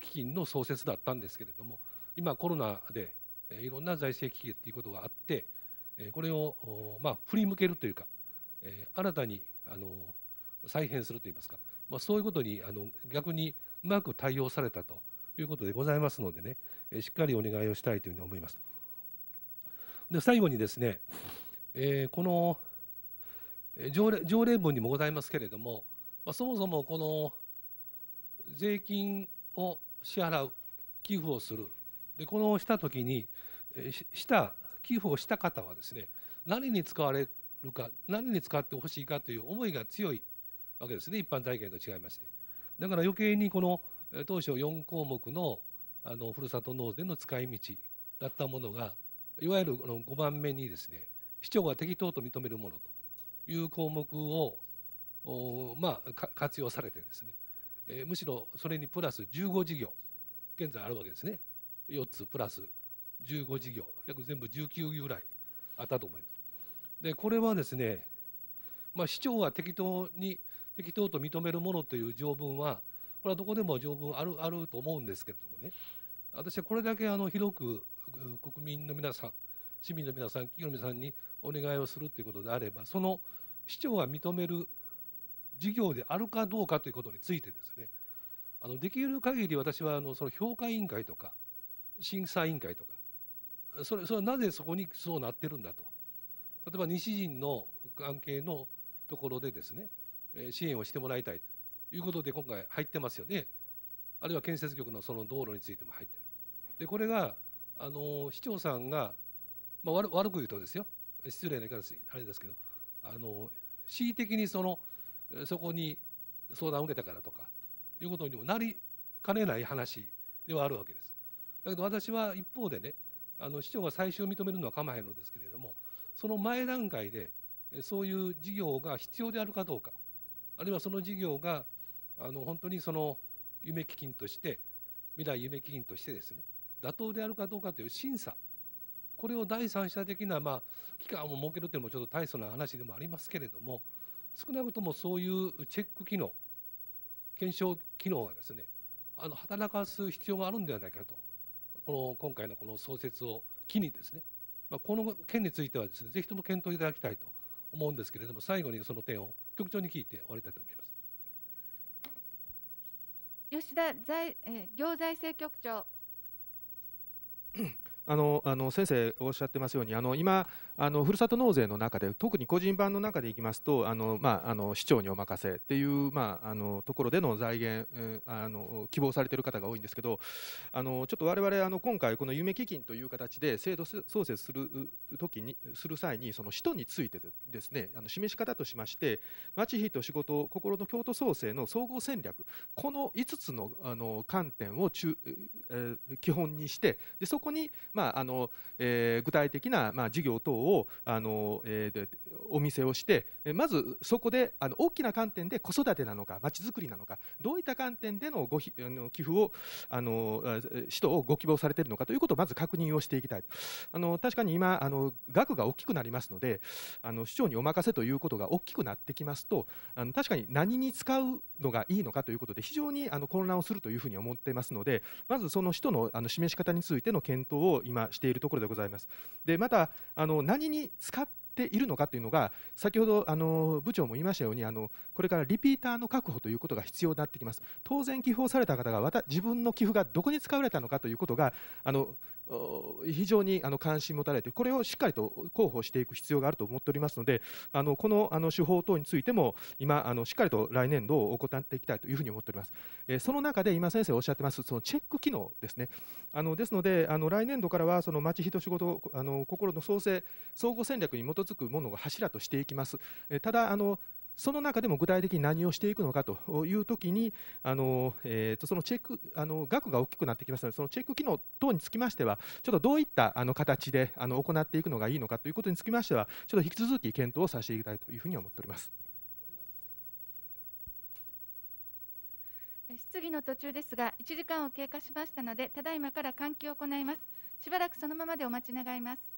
基金の創設だったんですけれども今コロナでいろんな財政危機っていうことがあってこれをまあ振り向けるというか新たにあの再編するといいますかまあそういうことにあの逆にうまく対応されたということでございますのでね、えしっかりお願いをしたいというふうに思います。で最後にですね、えー、この条例条例文にもございますけれども、まあ、そもそもこの税金を支払う寄付をするでこのした時にした寄付をした方はですね何に使われるか何に使ってほしいかという思いが強いわけですね一般財源と違いましてだから余計にこの当初4項目のあのふるさと納税の使い道だったものがいわゆるあの5番目にですね市長が適当と認めるものという項目をお、まあ、活用されてですね、えー、むしろそれにプラス15事業現在あるわけですね4つプラス15事業約全部19ぐらいあったと思います。でこれはですね、まあ、市長は適当に適当と認めるものという条文はこれはどこでも条文あるあると思うんですけれどもね私はこれだけあの広く国民の皆さん市民の皆さん企業の皆さんにお願いをするということであればその市長が認める事業であるかどうかということについてですねあのできる限り私はあのその評価委員会とか審査委員会とかそれそれはなぜそこにそうなってるんだと例えば西陣の関係のところでですね支援をしてもらいたいいうことで今回入ってますよね。あるいは建設局のその道路についても入ってる。でこれがあの市長さんが、まあ、悪悪く言うとですよ失礼な言い方ですあれですけどあの恣意的にそのそこに相談を受けたからとかいうことにもなりかねない話ではあるわけです。だけど私は一方でねあの市長が最終を認めるのは構わへんのですけれどもその前段階でそういう事業が必要であるかどうかあるいはその事業があの本当にその夢基金として未来夢基金としてですね妥当であるかどうかという審査これを第三者的な、まあ、機関を設けるというのもちょっと大層な話でもありますけれども少なくともそういうチェック機能検証機能がですねあの働かす必要があるんではないかとこの今回のこの創設を機にですね、まあ、この件についてはですねぜひとも検討いただきたいと思うんですけれども最後にその点を局長に聞いて終わりたいと思います。吉田財、えー、行財政局長。あのあの先生おっしゃってますようにあの今あのふるさと納税の中で特に個人版の中でいきますとあの、まあ、あの市長にお任せっていう、まあ、あのところでの財源、あの希望されている方が多いんですけどあのちょっと我々あの今回この夢基金という形で制度創設する時にする際にその使途についてですねあの示し方としまして町費と仕事心の京都創生の総合戦略この5つのあの観点を中、えー、基本にしてでそこに、まああのえー、具体的な、まあ、事業等ををあの、えー、お店をしてまずそこであの大きな観点で子育てなのかまちづくりなのかどういった観点でのごひあの寄付をあの使徒をご希望されているのかということをまず確認をしていきたいあの確かに今あの額が大きくなりますのであの市長にお任せということが大きくなってきますとあの確かに何に使うのがいいのかということで非常にあの混乱をするというふうに思っていますのでまずその使途のあの示し方についての検討を今しているところでございます。でまたあの何に使っているのかというのが先ほどあの部長も言いましたようにあのこれからリピーターの確保ということが必要になってきます当然寄付をされた方がまた自分の寄付がどこに使われたのかということがあの非常にあの関心持たれてこれをしっかりと広報していく必要があると思っておりますのであのこのあの手法等についても今あのしっかりと来年度を怠っていきたいというふうに思っております、えー、その中で今先生おっしゃってますそのチェック機能ですねあのですのであの来年度からはその町人仕事あの心の創生総合戦略に基づくものを柱としていきます、えー、ただあのその中でも具体的に何をしていくのかというときにあの、えーと、そのチェックあの額が大きくなってきましたのでそのチェック機能等につきましてはちょっとどういったあの形であの行っていくのがいいのかということにつきましてはちょっと引き続き検討をさせていきたいというふうに思っております。質疑の途中ですが1時間を経過しましたのでただいまから換気を行いますしばらくそのままでお待ち願います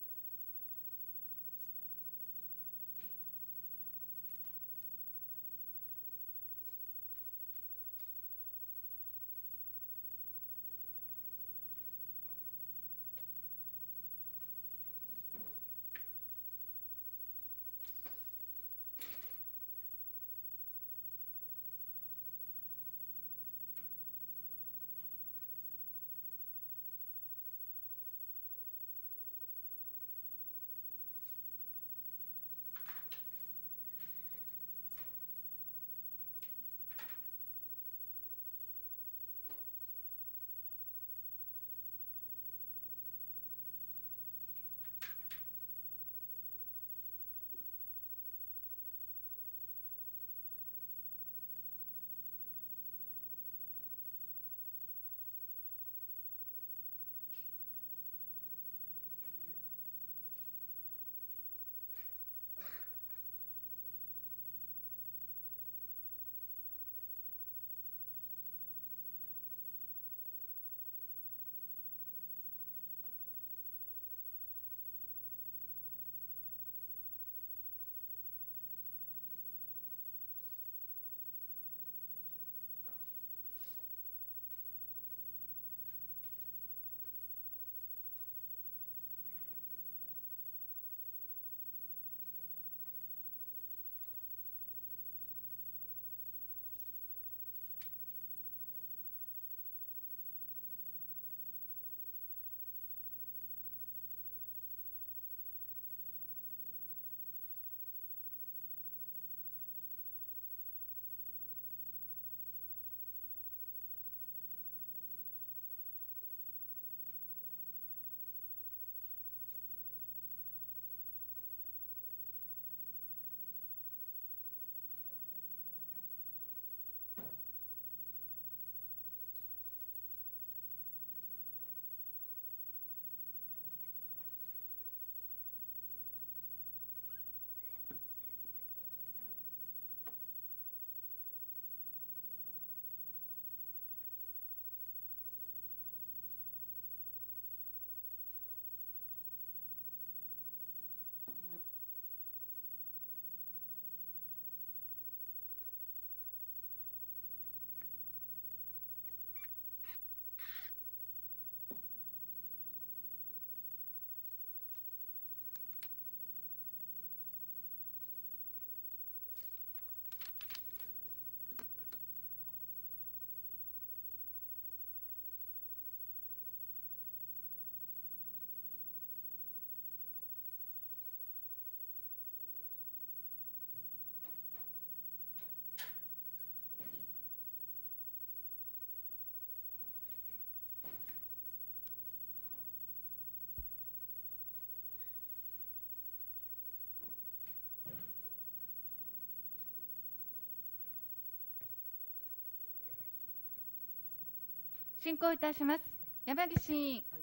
進行いたします山岸委員、はい、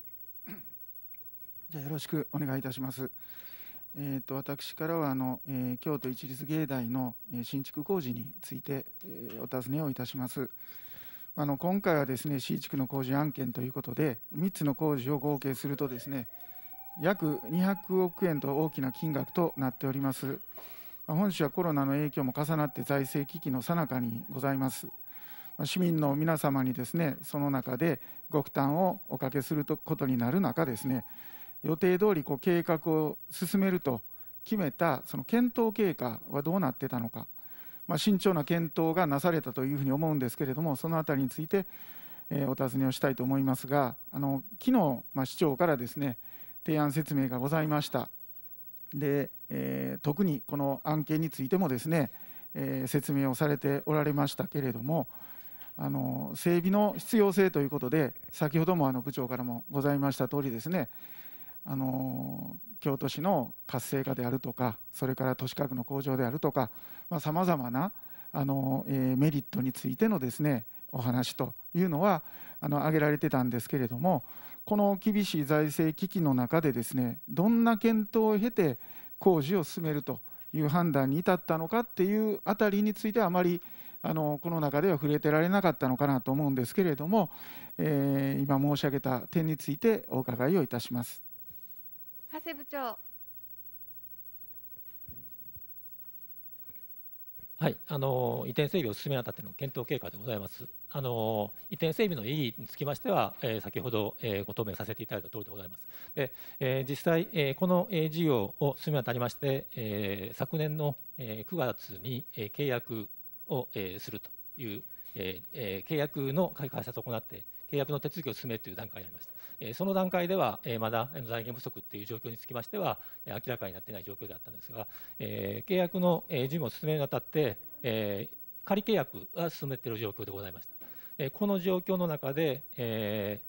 じゃよろしくお願いいたします。えーと、私からはあの、えー、京都市立芸大の、えー、新築工事について、えー、お尋ねをいたします。あの今回はですね新築の工事案件ということで3つの工事を合計するとですね約200億円と大きな金額となっております。ま本市はコロナの影響も重なって財政危機の最中にございます。市民の皆様にですねその中でご負担をおかけすることになる中ですね予定通りこり計画を進めると決めたその検討経過はどうなってたのか、まあ、慎重な検討がなされたというふうに思うんですけれどもそのあたりについて、えお尋ねをしたいと思いますがあの昨日、まあ、市長からですね提案説明がございましたで、えー、特にこの案件についてもですね、えー、説明をされておられましたけれども、あの整備の必要性ということで先ほどもあの部長からもございました通りですねあの京都市の活性化であるとかそれから都市核の向上であるとかさまざ、あ、まなあの、えー、メリットについてのですねお話というのはあの挙げられてたんですけれどもこの厳しい財政危機の中でですねどんな検討を経て工事を進めるという判断に至ったのかっていうあたりについてはあまりあのこの中では触れてられなかったのかなと思うんですけれども、えー、今申し上げた点についてお伺いをいたします。長谷部長はい、あの移転整備を進めるあたっての検討経過でございます。あの移転整備の意義につきましては、えー、先ほど、えー、ご答弁させていただいた通りでございます。で、えー、実際、えー、この、事業を進めにあたりまして、えー、昨年の、えー、9月に、えー、契約を、えー、するという、ええー、契約の開発を行って契約の手続きを進めるという段階になりました、えー、その段階では、えー、まだ財源不足という状況につきましては明らかになっていない状況であったんですが、えー、契約の準備を進めるにあたって、えー、仮契約は進めている状況でございました、えー、この状況の中で、え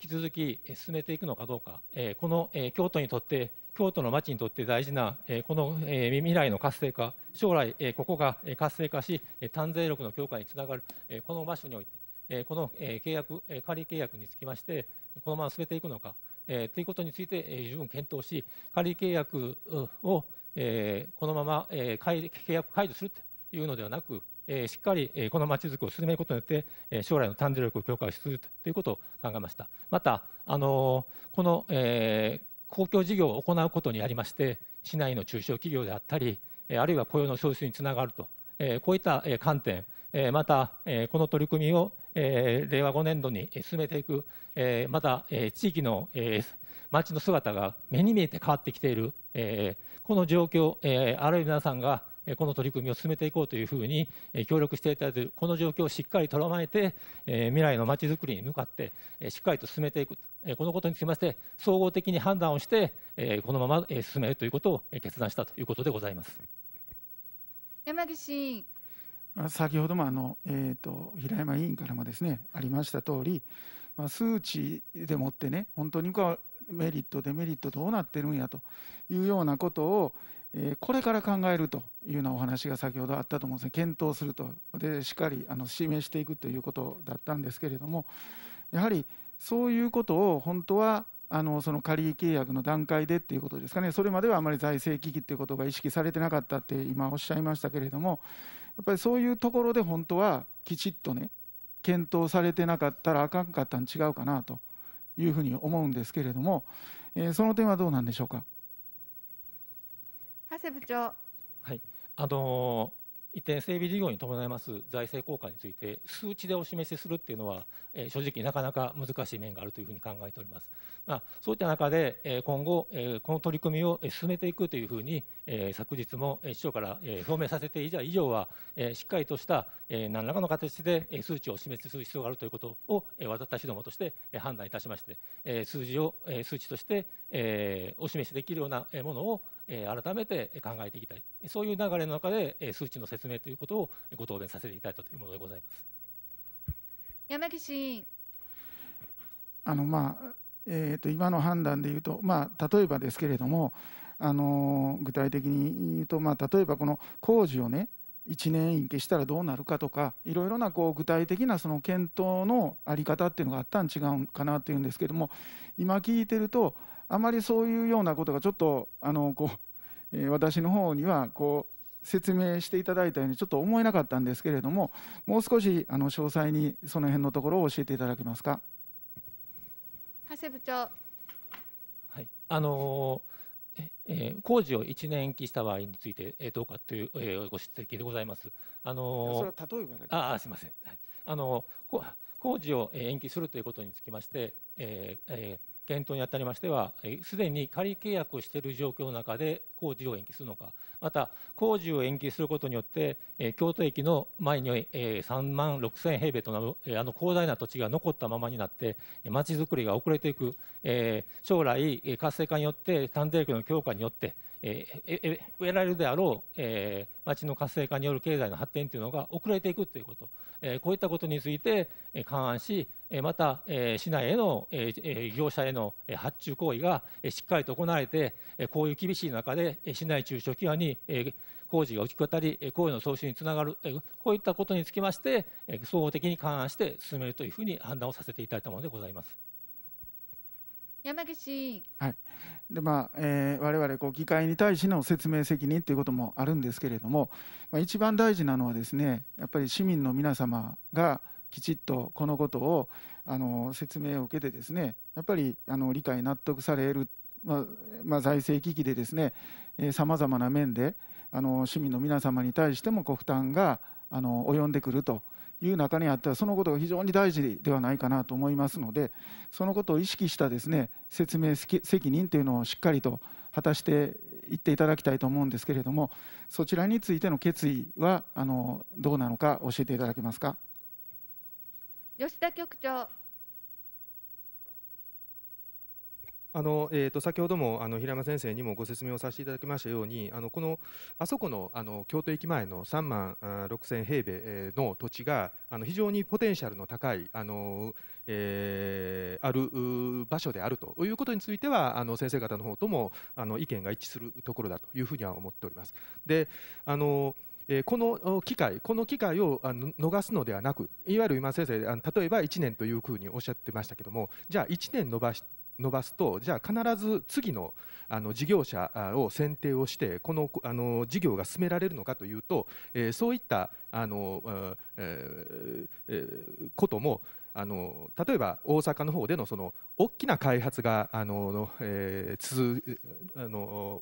ー、引き続き進めていくのかどうか、えー、この、えー、京都にとって京都の町にとって大事な、えこの、え未来の活性化、将来、えここが活性化し、単税力の強化につながる、えこの場所において、えこの、え契約、え仮契約につきまして、このまま進めていくのか、えということについて、え十分検討し、仮契約を、えこのまま、え契約解除するというのではなく、えしっかり、えこのまちづくりを進めることによって、え将来の単純力を強化するということを考えました。また、あのこの、え公共事業を行うことにありまして市内の中小企業であったりあるいは雇用の創出につながるとこういった観点またこの取り組みを令和5年度に進めていくまた地域の町の姿が目に見えて変わってきているこの状況あるいは皆さんがこの取り組みを進めていこうというふうに協力していただいているこの状況をしっかりとらまえて未来のまちづくりに向かってしっかりと進めていくこのことにつきまして総合的に判断をしてこのまま進めるということを決断したということでございます山岸先ほどもあの、えーと、平山委員からもですねありました通り、まあ、数値でもってね本当にメリットデメリットどうなってるんやというようなことをこれから考えるというようなお話が先ほどあったと思うんですね検討するとでしっかりあの示していくということだったんですけれどもやはりそういうことを本当はあのその仮契約の段階でっていうことですかね、それまではあまり財政危機っていうことが意識されてなかったって今おっしゃいましたけれども、やっぱりそういうところで本当はきちっとね、検討されてなかったらあかんかったん違うかなというふうに思うんですけれども、えー、その点はどうなんでしょうか。長谷部長。はい、あの移転整備事業に伴います財政効果について数値でお示しするっていうのは、えー、正直なかなか難しい面があるというふうに考えております、まあ、そういった中で、えー、今後、えー、この取り組みを進めていくというふうに、えー、昨日も市長から、えー、表明させていた以上は、えー、しっかりとした、えー、何らかの形で数値を示す必要があるということを、えー、私どもとして判断いたしまして、えー、数字を、えー、数値として、えー、お示しできるようなものを改めて考えていきたいそういう流れの中で数値の説明ということをご答弁させていただいたというものでございます山岸委員あのまあえー、と今の判断でいうと、まあ、例えばですけれどもあの具体的に言うと、まあ、例えばこの工事をね1年延期したらどうなるかとかいろいろなこう具体的なその検討の在り方っていうのがあったん違うかなっていうんですけれども今聞いてるとあまりそういうようなことがちょっとあのこう、えー、私の方にはこう説明していただいたようにちょっと思えなかったんですけれどももう少しあの詳細にその辺のところを教えていただけますか。長谷部長、はいあのえー、工事を1年延期した場合について、えー、どうかという、えー、ご指摘でございます。あのー、それは例えばああすみません、はいあのー、工事を延期するということにつきまして、えーえー検討にあたりましてはすでに仮契約をしている状況の中で工事を延期するのかまた工事を延期することによって京都駅の前に3万6000平米となるあの広大な土地が残ったままになってまちづくりが遅れていく将来活性化によって丹田駅の強化によってえー、得られるであろう、えー、町の活性化による経済の発展というのが遅れていくということ、えー、こういったことについて、え勘案し、えまた、えー、市内への、えー、業者への発注行為が、えしっかりと行われて、えこういう厳しい中で、え市内中小企業に、えー工事が打ち渡り、行為の創出につながる、こういったことにつきまして、総合的に勘案して進めるというふうに判断をさせていただいたものでございます。山口はいでまあえー、我々こう議会に対しての説明責任ということもあるんですけれども、まあ、一番大事なのはですねやっぱり市民の皆様がきちっとこのことをあの説明を受けてですねやっぱりあの理解納得される、まあまあ、財政危機でですねさまざまな面であの市民の皆様に対してもご負担があの及んでくるという中にあったらそのことが非常に大事ではないかなと思いますのでそのことを意識したですね説明責任というのをしっかりと果たしていっていただきたいと思うんですけれどもそちらについての決意はあのどうなのか教えていただけますか吉田局長あのえーと、先ほどもあの平山先生にもご説明をさせていただきましたようにあのこのあそこのあの京都駅前の3万6千平米の土地があの非常にポテンシャルの高いあの、えー、ある場所であるということについてはあの先生方の方ともあの意見が一致するところだというふうには思っております。であのこの機会、この機会を逃すのではなく、いわゆる今先生、例えば1年というふうにおっしゃってましたけども、じゃあ1年延ばして、伸ばすとじゃあ必ず次のあの事業者を選定をしてこのあの事業が進められるのかというと、えー、そういったあの、えーえー、こともあの例えば大阪の方でのその大きな開発があの、えー、あの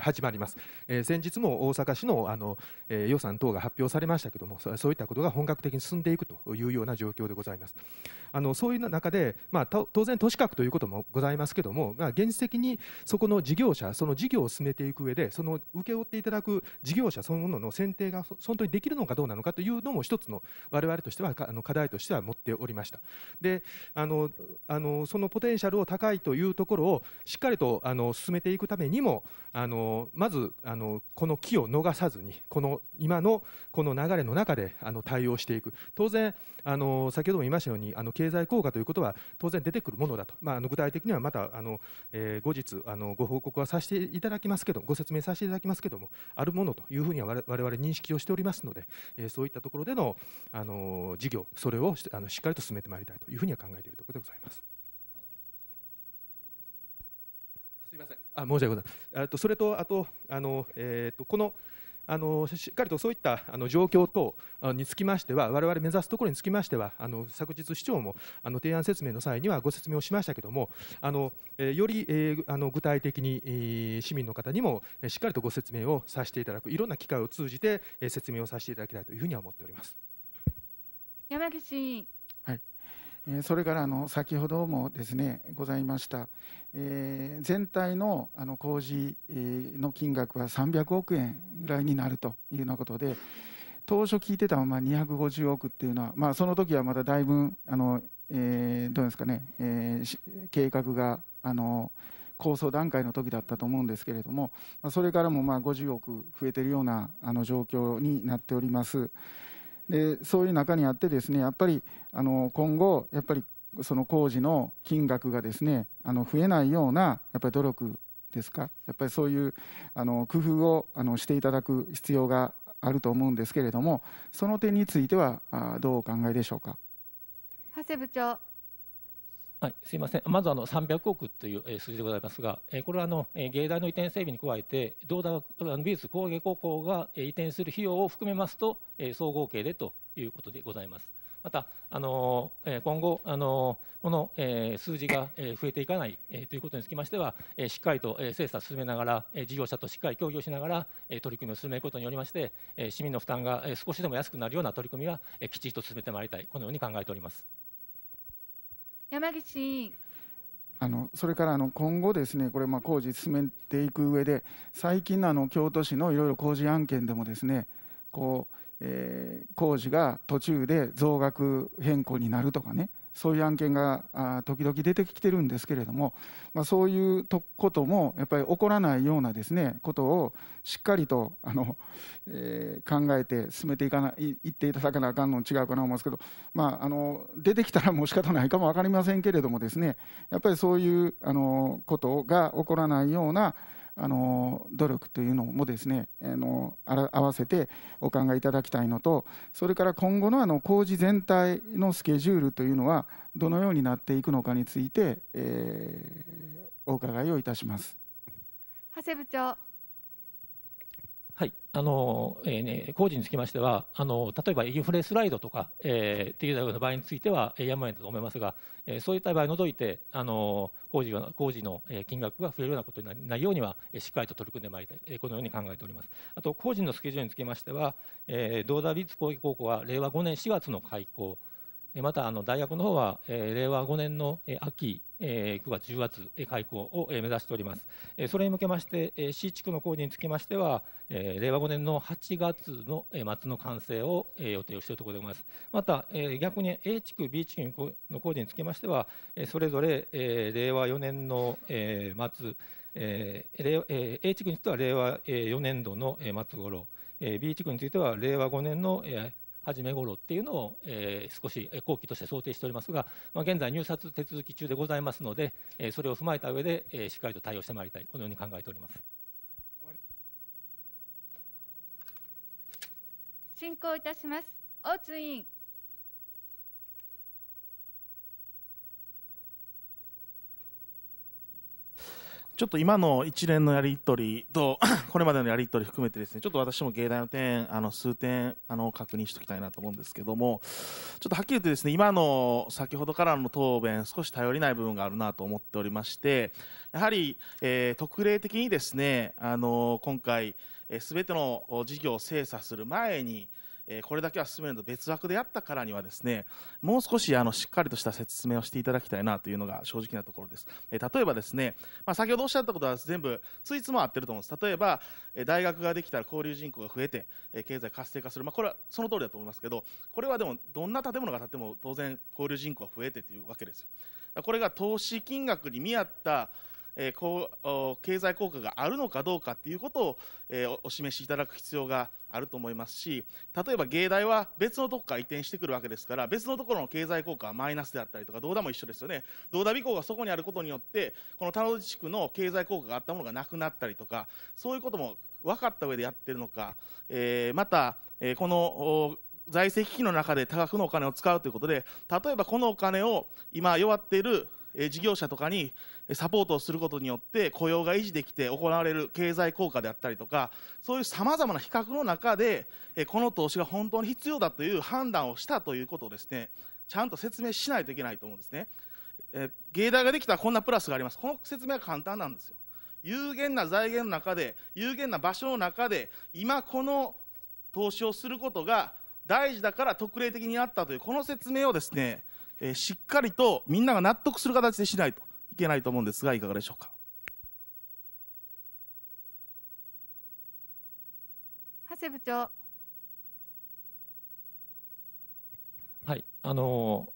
始まります、えー、先日も大阪市のあの、えー、予算等が発表されましたけどもそういったことが本格的に進んでいくというような状況でございますあのそういう中で、まあ、当然都市核ということもございますけども、まあ、現実的にそこの事業者その事業を進めていく上でその請け負っていただく事業者そのものの選定が本当にできるのかどうなのかというのも一つの我々としては課題としては持っておりましたであのあのそのポテンシャルを高いというところをしっかりとあの進めていくためにもあのまずあのこの機を逃さずにこの今のこの流れの中であの対応していく当然あの先ほども言いましたようにあの経済効果ということは当然出てくるものだと、まあ、あの具体的にはまたあの、えー、後日あのご報告はさせていただきますけどご説明させていただきますけどもあるものというふうには我々認識をしておりますので、えー、そういったところでのあの事業それをあのしっかりと進めてまいりたいというふうには考えているところでございます。あ申し訳ございません。とそれとあとあのえっ、ー、とこのあのしっかりとそういったあの状況等につきましては、我々目指すところにつきましては、あの昨日、市長もあの提案説明の際にはご説明をしましたけれども、あのより、えー、あの具体的に、えー、市民の方にもしっかりとご説明をさせていただく、いろんな機会を通じて、えー、説明をさせていただきたいというふうには思っております山口委員。それからあの先ほどもですねございました、えー、全体のあの工事の金額は300億円ぐらいになるというようなことで当初聞いてたまま250億っていうのは、まあ、その時はまだだいぶあの、えー、どうですかね、えー、計画があの構想段階の時だったと思うんですけれどもそれからもまあ50億増えているようなあの状況になっております。でそういう中にあってですねやっぱりあの今後やっぱりその工事の金額がですねあの増えないようなやっぱり努力ですかやっぱりそういうあの工夫をあのしていただく必要があると思うんですけれどもその点についてはどうお考えでしょうか長谷部長はい、すいません、まずあの300億という数字でございますが、これはあの芸大の移転整備に加えて、同大学美術工芸高校が移転する費用を含めますと、総合計でということでございます。また、あの今後あの、この数字が増えていかないということにつきましては、しっかりと精査を進めながら、事業者としっかり協議をしながら、取り組みを進めることによりまして、市民の負担が少しでも安くなるような取り組みはきちんと進めてまいりたい、このように考えております。山岸委員あのそれからあの今後ですねこれまあ工事進めていく上で最近のあの京都市のいろいろ工事案件でもですねこう、えー、工事が途中で増額変更になるとかねそういう案件が時々出てきてるんですけれども、まあ、そういうこともやっぱり起こらないようなですねことをしっかりとあの、えー、考えて進めていかない言っていただかなあかんの違うかなと思いますけど、まあ、あの出てきたら もう仕方ないかも分かりませんけれどもですねやっぱりそういうあのことが起こらないようなあの努力というのもですねあの合わせてお考えいただきたいのとそれから今後のあの工事全体のスケジュールというのはどのようになっていくのかについて、えー、お伺いをいたします。長谷部長あの、えーね、工事につきましてはあの例えばインフレスライドとか、えー、っていうような場合についてはやむを得ないと思いますが、えー、そういった場合除いてあの工事の工事の金額が増えるようなことになないようにはしっかりと取り組んでまいりたいこのように考えておりますあと工事のスケジュールにつきましては、えー、道田立術工業高校は令和5年4月の開校またあの大学の方は、えー、令和5年の秋9月、10月開校を目指しております。それに向けまして、C 地区の工事につきましては、令和5年の8月の末の完成を予定をしているところでございます。また、逆に A 地区、B 地区の工事につきましては、それぞれ令和4年の末、A 地区については令和4年度の末頃、B 地区については令和5年の初め頃っていうのを、えー、少し後期として想定しておりますが、まあ、現在入札手続き中でございますので、えー、それを踏まえた上で、えー、しっかりと対応してまいりたいこのように考えております進行いたします大津委員ちょっと今の一連のやり取りと これまでのやり取り含めてですねちょっと私も芸大の点あの数点あの確認しておきたいなと思うんですけどもちょっとはっきり言ってですね今の先ほどからの答弁少し頼りない部分があるなと思っておりましてやはり、えー、特例的にですねあの今回すべ、えー、ての事業を精査する前に、えー、これだけは進めると別枠であったからにはですねもう少しあのしっかりとした説明をしていただきたいなというのが正直なところです、えー、例えばですね、まあ、先ほどおっしゃったことは全部ついつも合ってると思うんです例えば、え大学ができたら交流人口が増えて、え経済活性化する、まあ、これはその通りだと思いますけどこれはでもどんな建物が建っても当然交流人口は増えてというわけですよこれが投資金額に見合ったえこう経済効果があるのかどうかということを、えお示しいただく必要があると思いますし例えば芸大は別のとこから移転してくるわけですから別のところの経済効果はマイナスであったりとか道田も一緒ですよね道田美校がそこにあることによってこの田野地区の経済効果があったものがなくなったりとかそういうことも分かった上でやってるのか、えまた、えこの財政危機の中で多額のお金を使うということで例えばこのお金を今弱っているえ事業者とかにサポートをすることによって雇用が維持できて行われる経済効果であったりとかそういうさまざまな比較の中で、えこの投資が本当に必要だという判断をしたということをですねちゃんと説明しないといけないと思うんですね。え芸大ができたらこんなプラスがありますこの説明は簡単なんですよ。有限な財源の中で有限な場所の中で今この投資をすることが大事だから特例的にあったというこの説明をですねえー、しっかりとみんなが納得する形でしないといけないと思うんですがいかがでしょうか長谷部長はいあの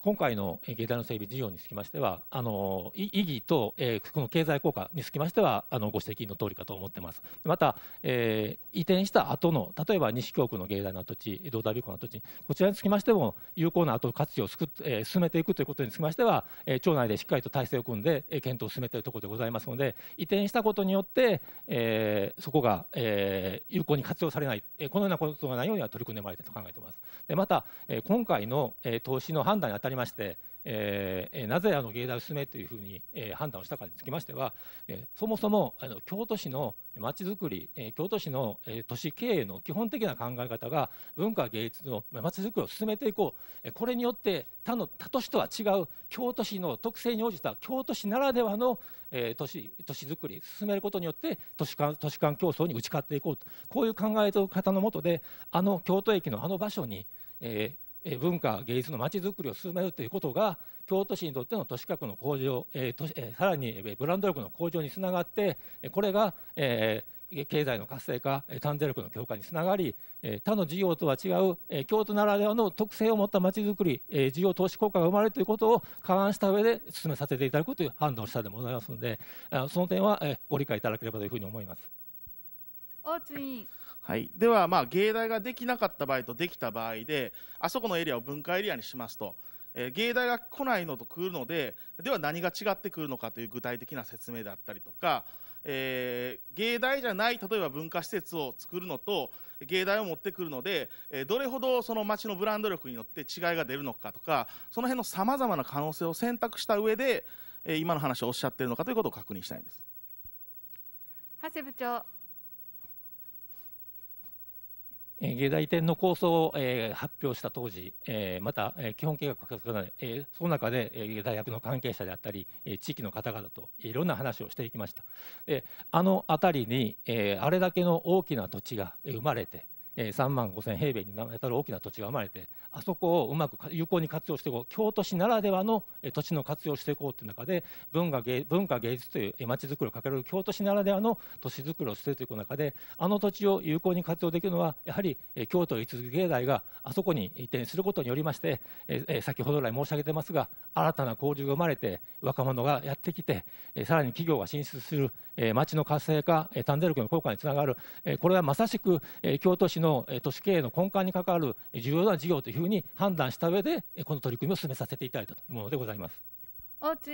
今回の下段の整備事業につきましては、あの意義と、えー、この経済効果につきましては、あのご指摘の通りかと思ってます。また、えー、移転した後の、例えば西京区の芸大の土地、道田美湖の土地、こちらにつきましても、有効な後活用をすく、えー、進めていくということにつきましては、え町内でしっかりと体制を組んで、え検討を進めているところでございますので、移転したことによって、えそこが、え有効に活用されない、えこのようなことがないようには取り組んでまいりたいと考えています。でまた、え今回の、え投資の判断にりまして、えー、なぜあの芸大を進めというふうに、えー、判断をしたかにつきましては、えー、そもそもあの京都市のまちづくり、えー、京都市の、えー、都市経営の基本的な考え方が文化芸術のまちづくりを進めていこう、えー、これによって他の他都市とは違う京都市の特性に応じた京都市ならではの、えー、都市都市づくり進めることによって都市間都市間競争に打ち勝っていこうとこういう考え方のもとであの京都駅のあの場所に、えー、文化芸術のまちづくりを進めるということが京都市にとっての都市価の向上、えー、さらにブランド力の向上につながってこれが、えー、経済の活性化関税力の強化につながり他の事業とは違う京都ならではの特性を持ったまちづくり事業投資効果が生まれるということを勘案した上で進めさせていただくという判断をしたでございますのでその点はご理解いただければというふうに思います。大津委員はい、では、まあ、芸大ができなかった場合とできた場合であそこのエリアを文化エリアにしますと、えー、芸大が来ないのと来るのででは何が違ってくるのかという具体的な説明であったりとか、えー、芸大じゃない例えば文化施設を作るのと芸大を持ってくるので、えー、どれほどその町のブランド力によって違いが出るのかとかその辺のさまざまな可能性を選択した上で、え今の話をおっしゃっているのかということを確認したいんです。長谷部長芸大展の構想を、えー、発表した当時、えー、また、えー、基本計画を書重ね、えー、その中で、えー、大学の関係者であったり、えー、地域の方々といろんな話をしていきましたであの辺りに、えー、あれだけの大きな土地が生まれて、3万5,000平米にたる大きな土地が生まれてあそこをうまく有効に活用していこう京都市ならではの土地の活用をしていこうという中で文化芸文化芸術という町づくりをかける京都市ならではの都市づくりをしていく中であの土地を有効に活用できるのはやはり京都一続芸大があそこに移転することによりまして先ほど来申し上げてますが新たな交流が生まれて若者がやってきてさらに企業が進出する町の活性化単ゼ力の効果につながるこれはまさしく京都市のの都市経営の根幹に関わる重要な事業というふうに判断した上でこの取り組みを進めさせていただいたというものでございます。大津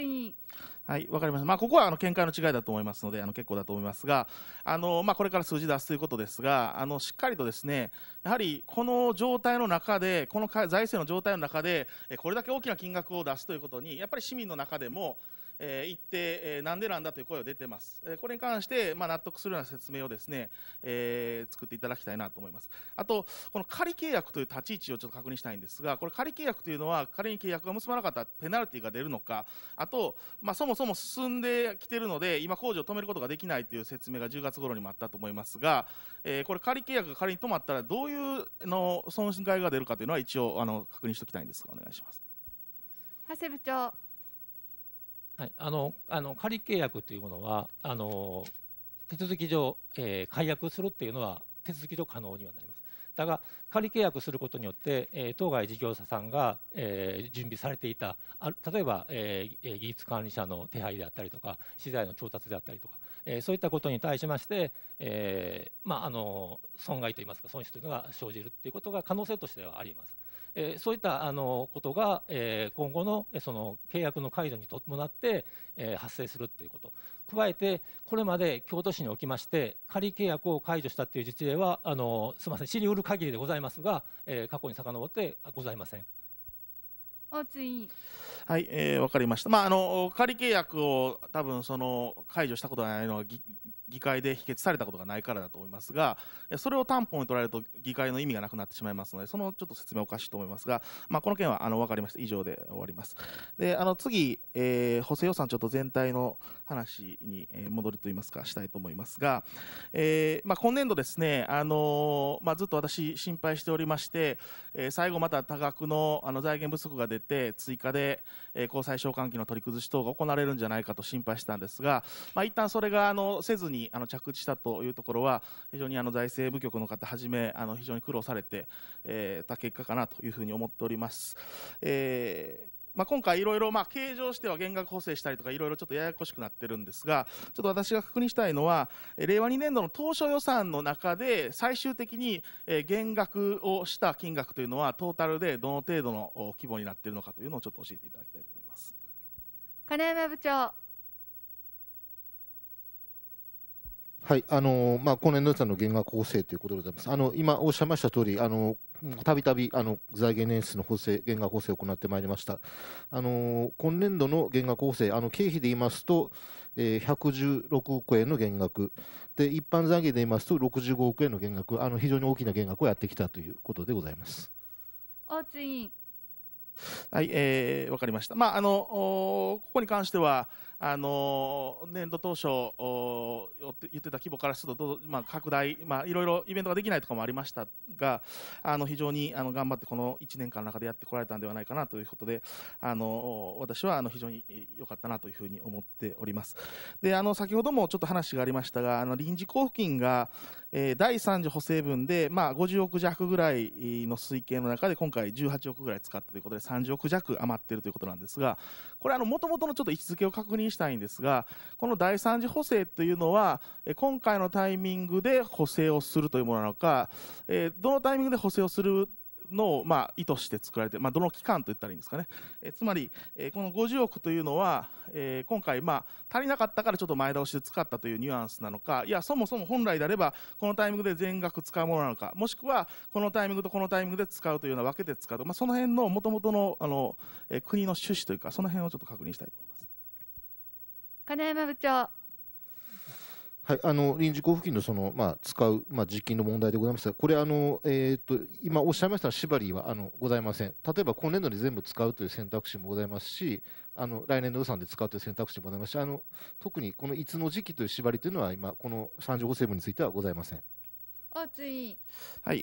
はい、わかりました。まあ、ここはあの見解の違いだと思いますので、あの結構だと思いますが、あのまあ、これから数字出すということですが、あのしっかりとですね、やはりこの状態の中で、この財政の状態の中で、これだけ大きな金額を出すということに、やっぱり市民の中でもえ言って、えなんでなんだという声が出てます。えこれに関して、ま納得するような説明をですね、え作っていただきたいなと思います。あと、この仮契約という立ち位置をちょっと確認したいんですが、これ仮契約というのは、仮に契約が結ばなかったらペナルティが出るのか、あと、まそもそも進んできてるので、今工事を止めることができないという説明が10月頃にもあったと思いますが、えこれ仮契約が仮に止まったら、どういうの損害が出るかというのは、一応あの確認しておきたいんですが、お願いします。長谷部長はい、あのあの仮契約というものはあの手続き上、えー、解約するっていうのは手続き上可能にはなります。だが仮契約することによって、えー、当該事業者さんが、えー、準備されていたあ例えば、えー、技術管理者の手配であったりとか資材の調達であったりとか、えー、そういったことに対しまして、えーまあ、あの損害といいますか損失というのが生じるということが可能性としてはあります。えー、そういったあのことが、えー、今後のその契約の解除に伴って、えー、発生するということ、加えて、これまで京都市におきまして、仮契約を解除したという実例は、あのすみません、知りうる限りでございますが、えー、過去に遡ってございません。はい、えー、分かりました、まああの、仮契約を多分その解除したことがないのは、議会で否決されたことがないからだと思いますがそれを担保に取られると議会の意味がなくなってしまいますのでそのちょっと説明おかしいと思いますが、まあ、この件はあの分かりました以上で終わりますであの次、えー、補正予算ちょっと全体の話に戻るといいますかしたいと思いますが、えーまあ、今年度ですね、あのまあ、ずっと私心配しておりまして、えー、最後また多額のあの財源不足が出て追加でえー、交際償還期の取り崩し等が行われるんじゃないかと心配したんですが、まあ、一旦それがあのせずにあの着地したというところは非常にあの財政部局の方はじめあの非常に苦労されて、えー、た結果かなというふうに思っております。えーまあ、今回いろいろ計上しては減額補正したりとかいろいろちょっとややこしくなってるんですがちょっと私が確認したいのは令和2年度の当初予算の中で最終的に減額をした金額というのはトータルでどの程度の規模になっているのかというのをちょっと教えていただきたいと思います。金山部長はいあのまあ、今年度予算の減額構成ということでございます、あの今おっしゃいました通りあり、たびたび財源年数の補正、減額補正を行ってまいりました。あの今年度の減額補正、あの経費で言いますと、えー、116億円の減額で、一般財源で言いますと65億円の減額、あの非常に大きな減額をやってきたということでございます。大津委員はい、えー、わかりました。まあ、あの、ここに関しては、あの年度当初言ってた規模からすると、まあ、拡大、まあ、いろいろイベントができないとかもありましたがあの非常にあの頑張ってこの1年間の中でやってこられたんではないかなということであの私はあの非常に良かったなというふうに思っております。であの先ほどもちょっと話がありましたがあの臨時交付金がえー、第3次補正分で、まあ、50億弱ぐらいの推計の中で今回18億ぐらい使ったということで30億弱余っているということなんですがこれはもともとのちょっと位置づけを確認したいんですがこの第3次補正というのは今回のタイミングで補正をするというものなのか、えー、どのタイミングで補正をするのまあ、意図して作られて、まあ、どの期間と言ったらいいんですかね、えつまり、えこの50億というのは、え今回、まあ、足りなかったからちょっと前倒しで使ったというニュアンスなのかいやそもそも本来であればこのタイミングで全額使うものなのかもしくはこのタイミングとこのタイミングで使うというような分けて使うと、まあ、その辺のもともとのあの、え国の趣旨というかその辺をちょっと確認したいと思います金山部長はい、あの臨時交付金のその、まあ、使う、まあ、実金の問題でございますが、これあの、えーと、今おっしゃいました縛りはあのございません、例えば今年度に全部使うという選択肢もございますし、あの来年度予算で使うという選択肢もございますし、あの特にこのいつの時期という縛りというのは、今、この35成分についてはございません。はい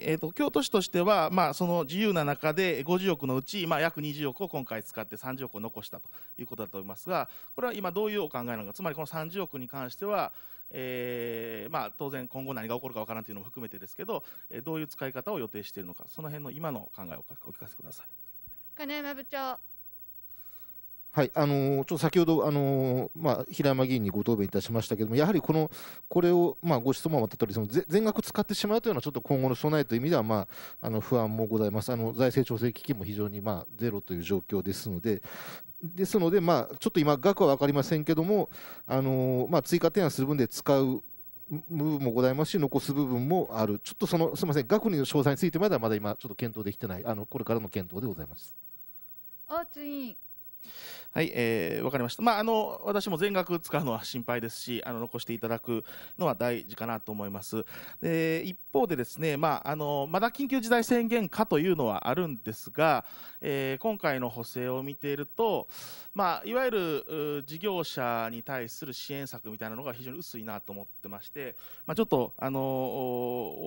えーと、と京都市としては、まあ、その自由な中で50億のうち、まあ、約20億を今回使って30億を残したということだと思いますがこれは今どういうお考えなのかつまりこの30億に関してはえー、まあ、当然今後何が起こるか分からんというのも含めてですけど、えどういう使い方を予定しているのかその辺の今の考えをお聞かせください金山部長はい、あのー、ちょっと先ほど、あのー、まあ、平山議員にご答弁いたしましたけれども、やはりこのこれを、まあ、ご質問はあったとおりその、全額使ってしまうというのは、ちょっと今後の備えという意味では、まあ、あの不安もございます、あの財政調整基金も非常に、まあ、ゼロという状況ですので、ですので、まあ、ちょっと今、額は分かりませんけれども、あのー、まあ、追加提案する分で使う部分もございますし、残す部分もある、ちょっとそのすみません、額の詳細についてまだまだ今、ちょっと検討できてない、あのこれからの検討でございます。大津委員はい、えー、わかりました。まあ、あの、私も全額使うのは心配ですし、あの、残していただくのは大事かなと思います。で、一方でですね、まあ、あの、まだ緊急事態宣言下というのはあるんですが、えー、今回の補正を見ていると、まあ、いわゆる事業者に対する支援策みたいなのが非常に薄いなと思ってまして、まあ、ちょっと、あの、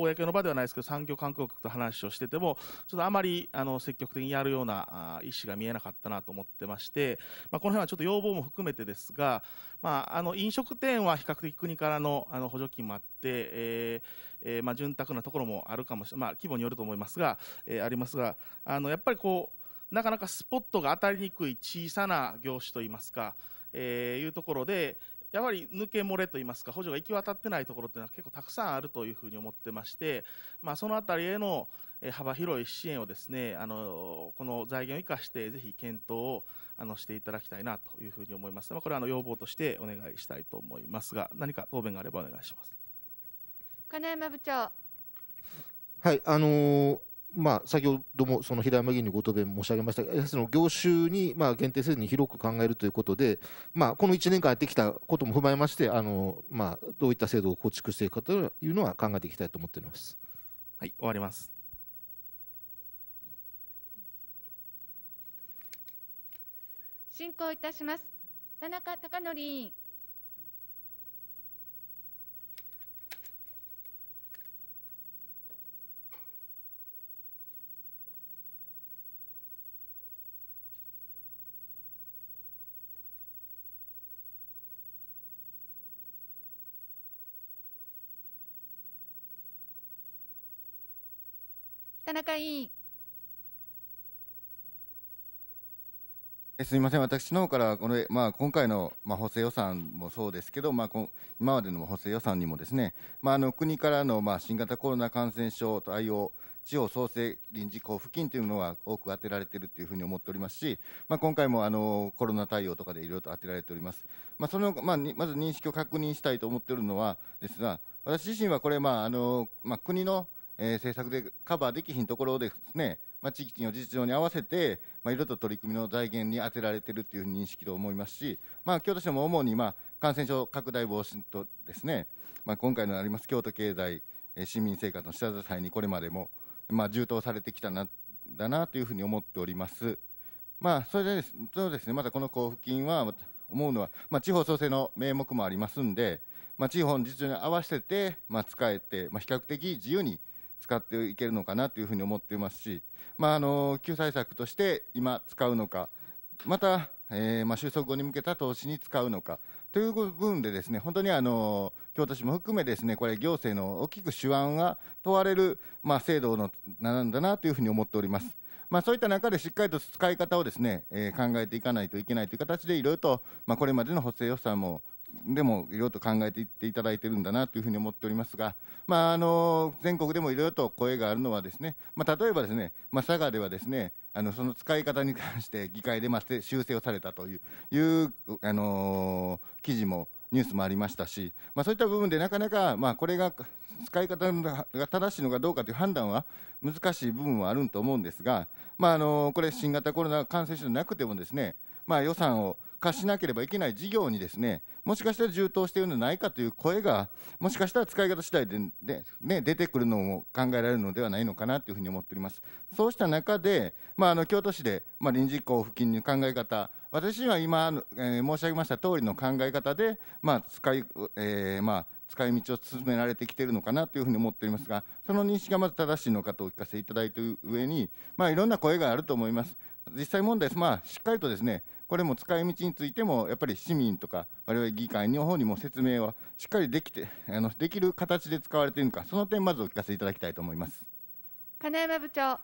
公の場ではないですけど、産業観光局と話をしてても、ちょっとあまり、あの、積極的にやるような意思が見えなかったなと思ってまして、まあ、この辺はちょっと要望も含めてですが、まあ、あの飲食店は比較的国からのあの補助金もあって、えーえー、まあ、潤沢なところもあるかもしれない、まあ、規模によると思いますが、えー、ありますがあのやっぱりこうなかなかスポットが当たりにくい小さな業種といいますか、えいうところで、やはり抜け漏れといいますか補助が行き渡ってないところというのは結構たくさんあるというふうに思ってまして、まあ、その辺りへの幅広い支援をですねあのこの財源を生かしてぜひ検討をあのしていただきたいなというふうに思います。まあ、これはあの要望としてお願いしたいと思いますが、何か答弁があればお願いします。金山部長。はい、あのー、まあ、先ほどもその平山議員にご答弁申し上げましたが、その業種にまあ限定せずに広く考えるということで、まあ、この1年間やってきたことも踏まえまして、あのまあ、どういった制度を構築していくかというのは考えていきたいと思っております。はい、終わります。進行いたします。田中貴則委員。田中委員。すみません、私の方から、このまあ、今回の、まあ、補正予算もそうですけど、まあ、今までの補正予算にもですね、まあ、あの国からの、まあ、新型コロナ感染症対応、地方創生臨時交付金というのが多く充てられているというふうに思っておりますし、まあ、今回もあのコロナ対応とかでいろいろと充てられております。まあ、その、まあ、まず認識を確認したいと思っているのはですが、私自身はこれ、まああのまあ、国の、え政策でカバーできひんところですね、まあ、地域の実情に合わせて、まあ、いろいろと取り組みの財源に充てられているという認識と思いますし、まあ、京都市も主に、まあ、感染症拡大防止とですね、まあ、今回のあります京都経済、市民生活の下支えにこれまでも、まあ、充当されてきたなだなというふうに思っております。まあ、それでそうですねまたこの交付金は思うのは、まあ、地方創生の名目もありますんで、まあ、地方の実情に合わせて、まあ、使えて、まあ、比較的自由に使っていけるのかなというふうに思っていますし、まあ、あの救済策として今使うのか、また、えーまあ、収束後に向けた投資に使うのかという部分で、ですね本当にあの京都市も含め、ですねこれ、行政の大きく手腕が問われる、まあ、制度のなんだなというふうに思っております。まあ、そういった中でしっかりと使い方をですね、えー、考えていかないといけないという形で、いろいろと、まあ、これまでの補正予算もでもいろいろと考えていっていただいてるんだなというふうに思っておりますが、まあ、あの全国でもいろいろと声があるのはですね、まあ、例えばですね、まあ、佐賀ではですねあのその使い方に関して議会でまあ修正をされたというあの記事もニュースもありましたし、まあ、そういった部分でなかなか、まあ、これが使い方が正しいのかどうかという判断は難しい部分はあると思うんですが、まあ、あのこれ、新型コロナ感染症なくてもですね、まあ、予算を課しなければいけない事業にですねもしかしたら充当しているのではないかという声がもしかしたら使い方次第でで、ね、出てくるのも考えられるのではないのかなというふうに思っておりますそうした中で、まあ、あの京都市で、まあ、臨時交付金の考え方私は今、えー、申し上げました通りの考え方で、まあ、使い、えー、まあ使い道を進められてきているのかなというふうに思っておりますが、その認識がまず正しいのかとお聞かせいただいてる上に、まあ、いろんな声があると思います。実際問題です、まあ、しっかりとですねこれも使い道についても、やっぱり市民とか、われわれ議会の方にも説明はしっかりできて、あのできる形で使われているのか、その点、まずお聞かせいただきたいと思います金山部長。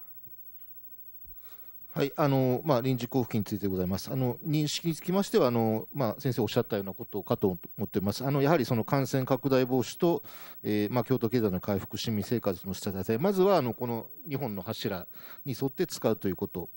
はいあのまあ、臨時交付金についてございます、あの認識につきましてはあの、まあ、先生おっしゃったようなことかと思っています、あのやはりその感染拡大防止と、えーまあ、京都経済の回復、市民生活の下支え、まずはあのこの2本の柱に沿って使うということ。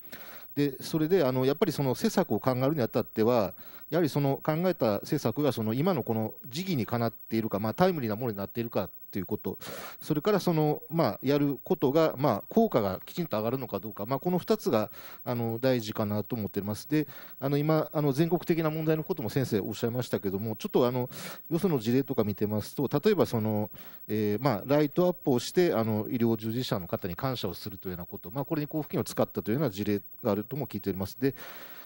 でそれであのやっぱりその施策を考えるにあたってはやはりその考えた政策がその今のこの時期にかなっているか、まあ、タイムリーなものになっているかということ、それからその、まあ、やることが、まあ、効果がきちんと上がるのかどうか、まあ、この2つがあの大事かなと思っています。であの今あの全国的な問題のことも先生おっしゃいましたけどもちょっとあのよその事例とか見てますと例えばその、えー、まあ、ライトアップをしてあの医療従事者の方に感謝をするというようなこと、まあ、これに交付金を使ったというような事例があるとも聞いております。で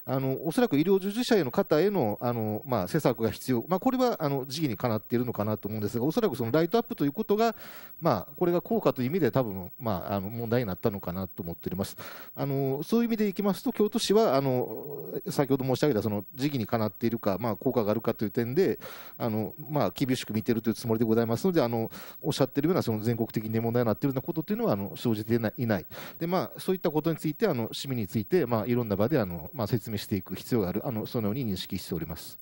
あのおそらく医療従事者への方へのあの、まあ、施策が必要、まあ、これはあの時期にかなっているのかなと思うんですが、おそらくそのライトアップということが、まあ、これが効果という意味で、多分まああの問題になったのかなと思っておりますあのそういう意味でいきますと、京都市はあの先ほど申し上げたその時期にかなっているか、まあ、効果があるかという点で、あのまあ、厳しく見ているというつもりでございますので、あのおっしゃっているようなその全国的に問題になっているようなことというのはあの生じていない、でまあ、そういったことについて、あの市民について、まあ、いろんな場であの、まあ、説明にしていく必要があるあのそのように認識しております。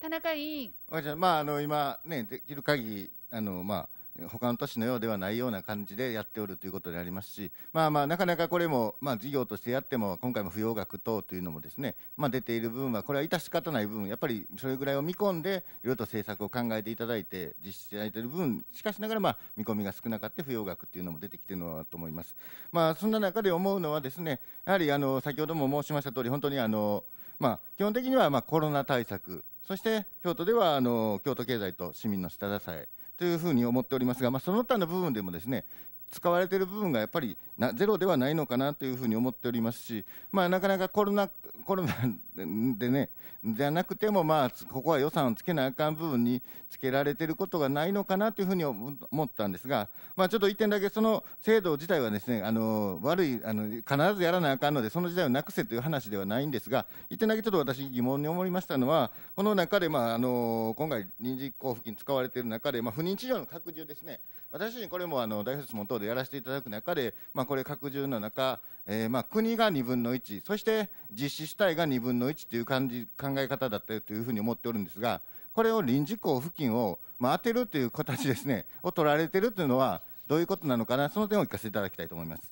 田中委員。まああの今ねできる限りあのまあ他の都市のようではないような感じでやっておるということでありますし、まあまあ、なかなかこれも、まあ、事業としてやっても、今回も扶養額等というのもですね、まあ、出ている部分は、これは致し方ない部分、やっぱりそれぐらいを見込んで、いろいろと政策を考えていただいて、実施していいている分、しかしながら、まあ、見込みが少なかった扶養額というのも出てきているのはと思います。まあ、そんな中で思うのはですね、やはりあの先ほども申しました通り、本当にあの、まあ、基本的にはまあコロナ対策、そして京都ではあの京都経済と市民の下支え、というふうに思っておりますが、まあ、その他の部分でもですね使われている部分がやっぱりなゼロではないのかなというふうに思っておりますし、まあ、なかなかコロナコロナ でねじゃなくても、まあ、ここは予算をつけなあかん部分につけられていることがないのかなというふうに思ったんですが、まあ、ちょっと1点だけその制度自体はですねあの悪いあの必ずやらなあかんのでその時代をなくせという話ではないんですが1点だけちょっと私疑問に思いましたのはこの中で、まあ、あの今回臨時交付金使われている中で、まあ、不妊治療の拡充ですね私自身これもあの代表質問等でやらせていただく中で、まあ、これ拡充の中、えー、まあ国が2分の1そして実施主体が2分の1という感じ考え方だったというふうに思っておるんですがこれを臨時校付近を、まあ、当てるという形ですねを取られているというのはどういうことなのかなその点を聞かせていただきたいと思います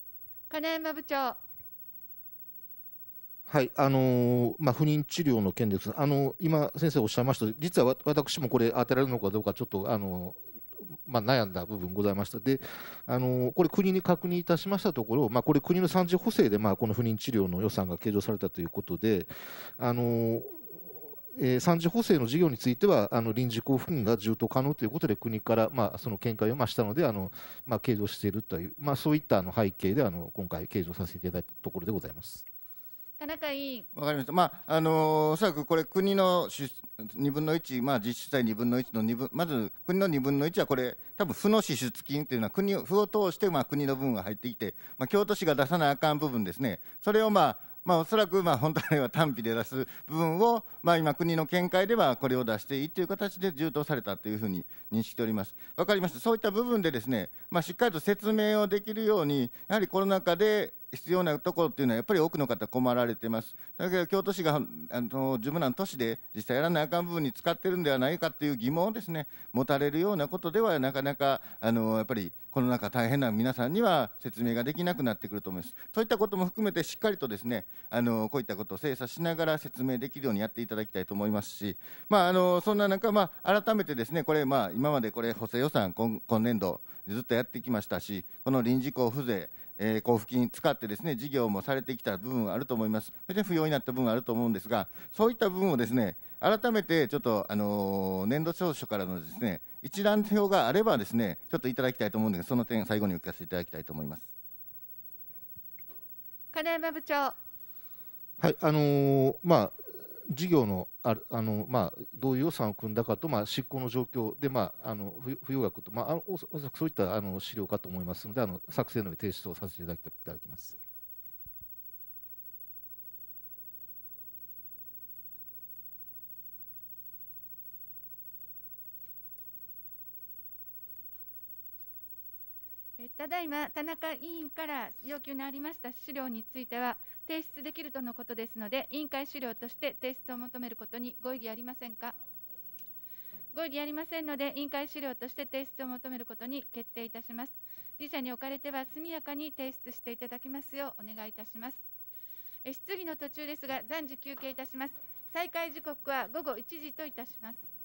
金山部長。はいあのー、まあ、不妊治療の件です、あのー、今、先生おっしゃいました、実は私もこれ、当てられるのかどうか、ちょっと、あのーまあ、悩んだ部分ございましたであのこれ国に確認いたしましたところ、まあ、これ国の3次補正で、まあ、この不妊治療の予算が計上されたということであのえー、産補正の事業についてはあの臨時交付金が充当可能ということで国から、まあ、その見解を増したのであの、まあ、計上しているという、まあ、そういったあの背景であの今回計上させていただいたところでございます。田中委員。わかりました。まああのおそらくこれ国の二分の一、まあ実質対二分の一の二分、まず国の二分の一はこれ多分負の支出金というのは国負を通してまあ国の分が入ってきて、まあ京都市が出さなあかん部分ですね。それをまあまあ、おそらくまあ本体は単費で出す部分を、まあ、今、国の見解ではこれを出していいという形で充当されたというふうに認識しております。分かりました、そういった部分でですねまあ、しっかりと説明をできるように、やはりコロナ禍で必要なところっていうのはやっぱり多くの方困られてますだけど京都市があの自分らの都市で実際やらなあかん部分に使ってるんではないかっていう疑問をですね持たれるようなことではなかなかあのやっぱりこの中大変な皆さんには説明ができなくなってくると思いますそういったことも含めてしっかりとですねあのこういったことを精査しながら説明できるようにやっていただきたいと思いますしまああのそんな中まあ改めてですねこれまあ今までこれ補正予算今年度ずっとやってきましたしこの臨時交付税えー、交付金使ってですね事業もされてきた部分あると思います、それで不要になった部分あると思うんですが、そういった部分をですね改めてちょっと、あのー、年度調書からのですね一覧表があれば、ですねちょっといただきたいと思うんですが、その点、最後にお聞かせいただきたいと思います金山部長。はいあのー、まあ事業のああの、まあ、どういう予算を組んだかと、まあ、執行の状況で、まあ、あの不要額と、まあ、おそらくそういったあの資料かと思いますのであの作成の提出をさせていただきいただきます。ただいま田中委員から要求のありました資料については提出できるとのことですので、委員会資料として提出を求めることにご異議ありませんか。ご異議ありませんので、委員会資料として提出を求めることに決定いたします。自社におかれては速やかに提出していただきますようお願いいたします。質疑の途中ですが、暫時休憩いたします。再開時刻は午後1時といたします。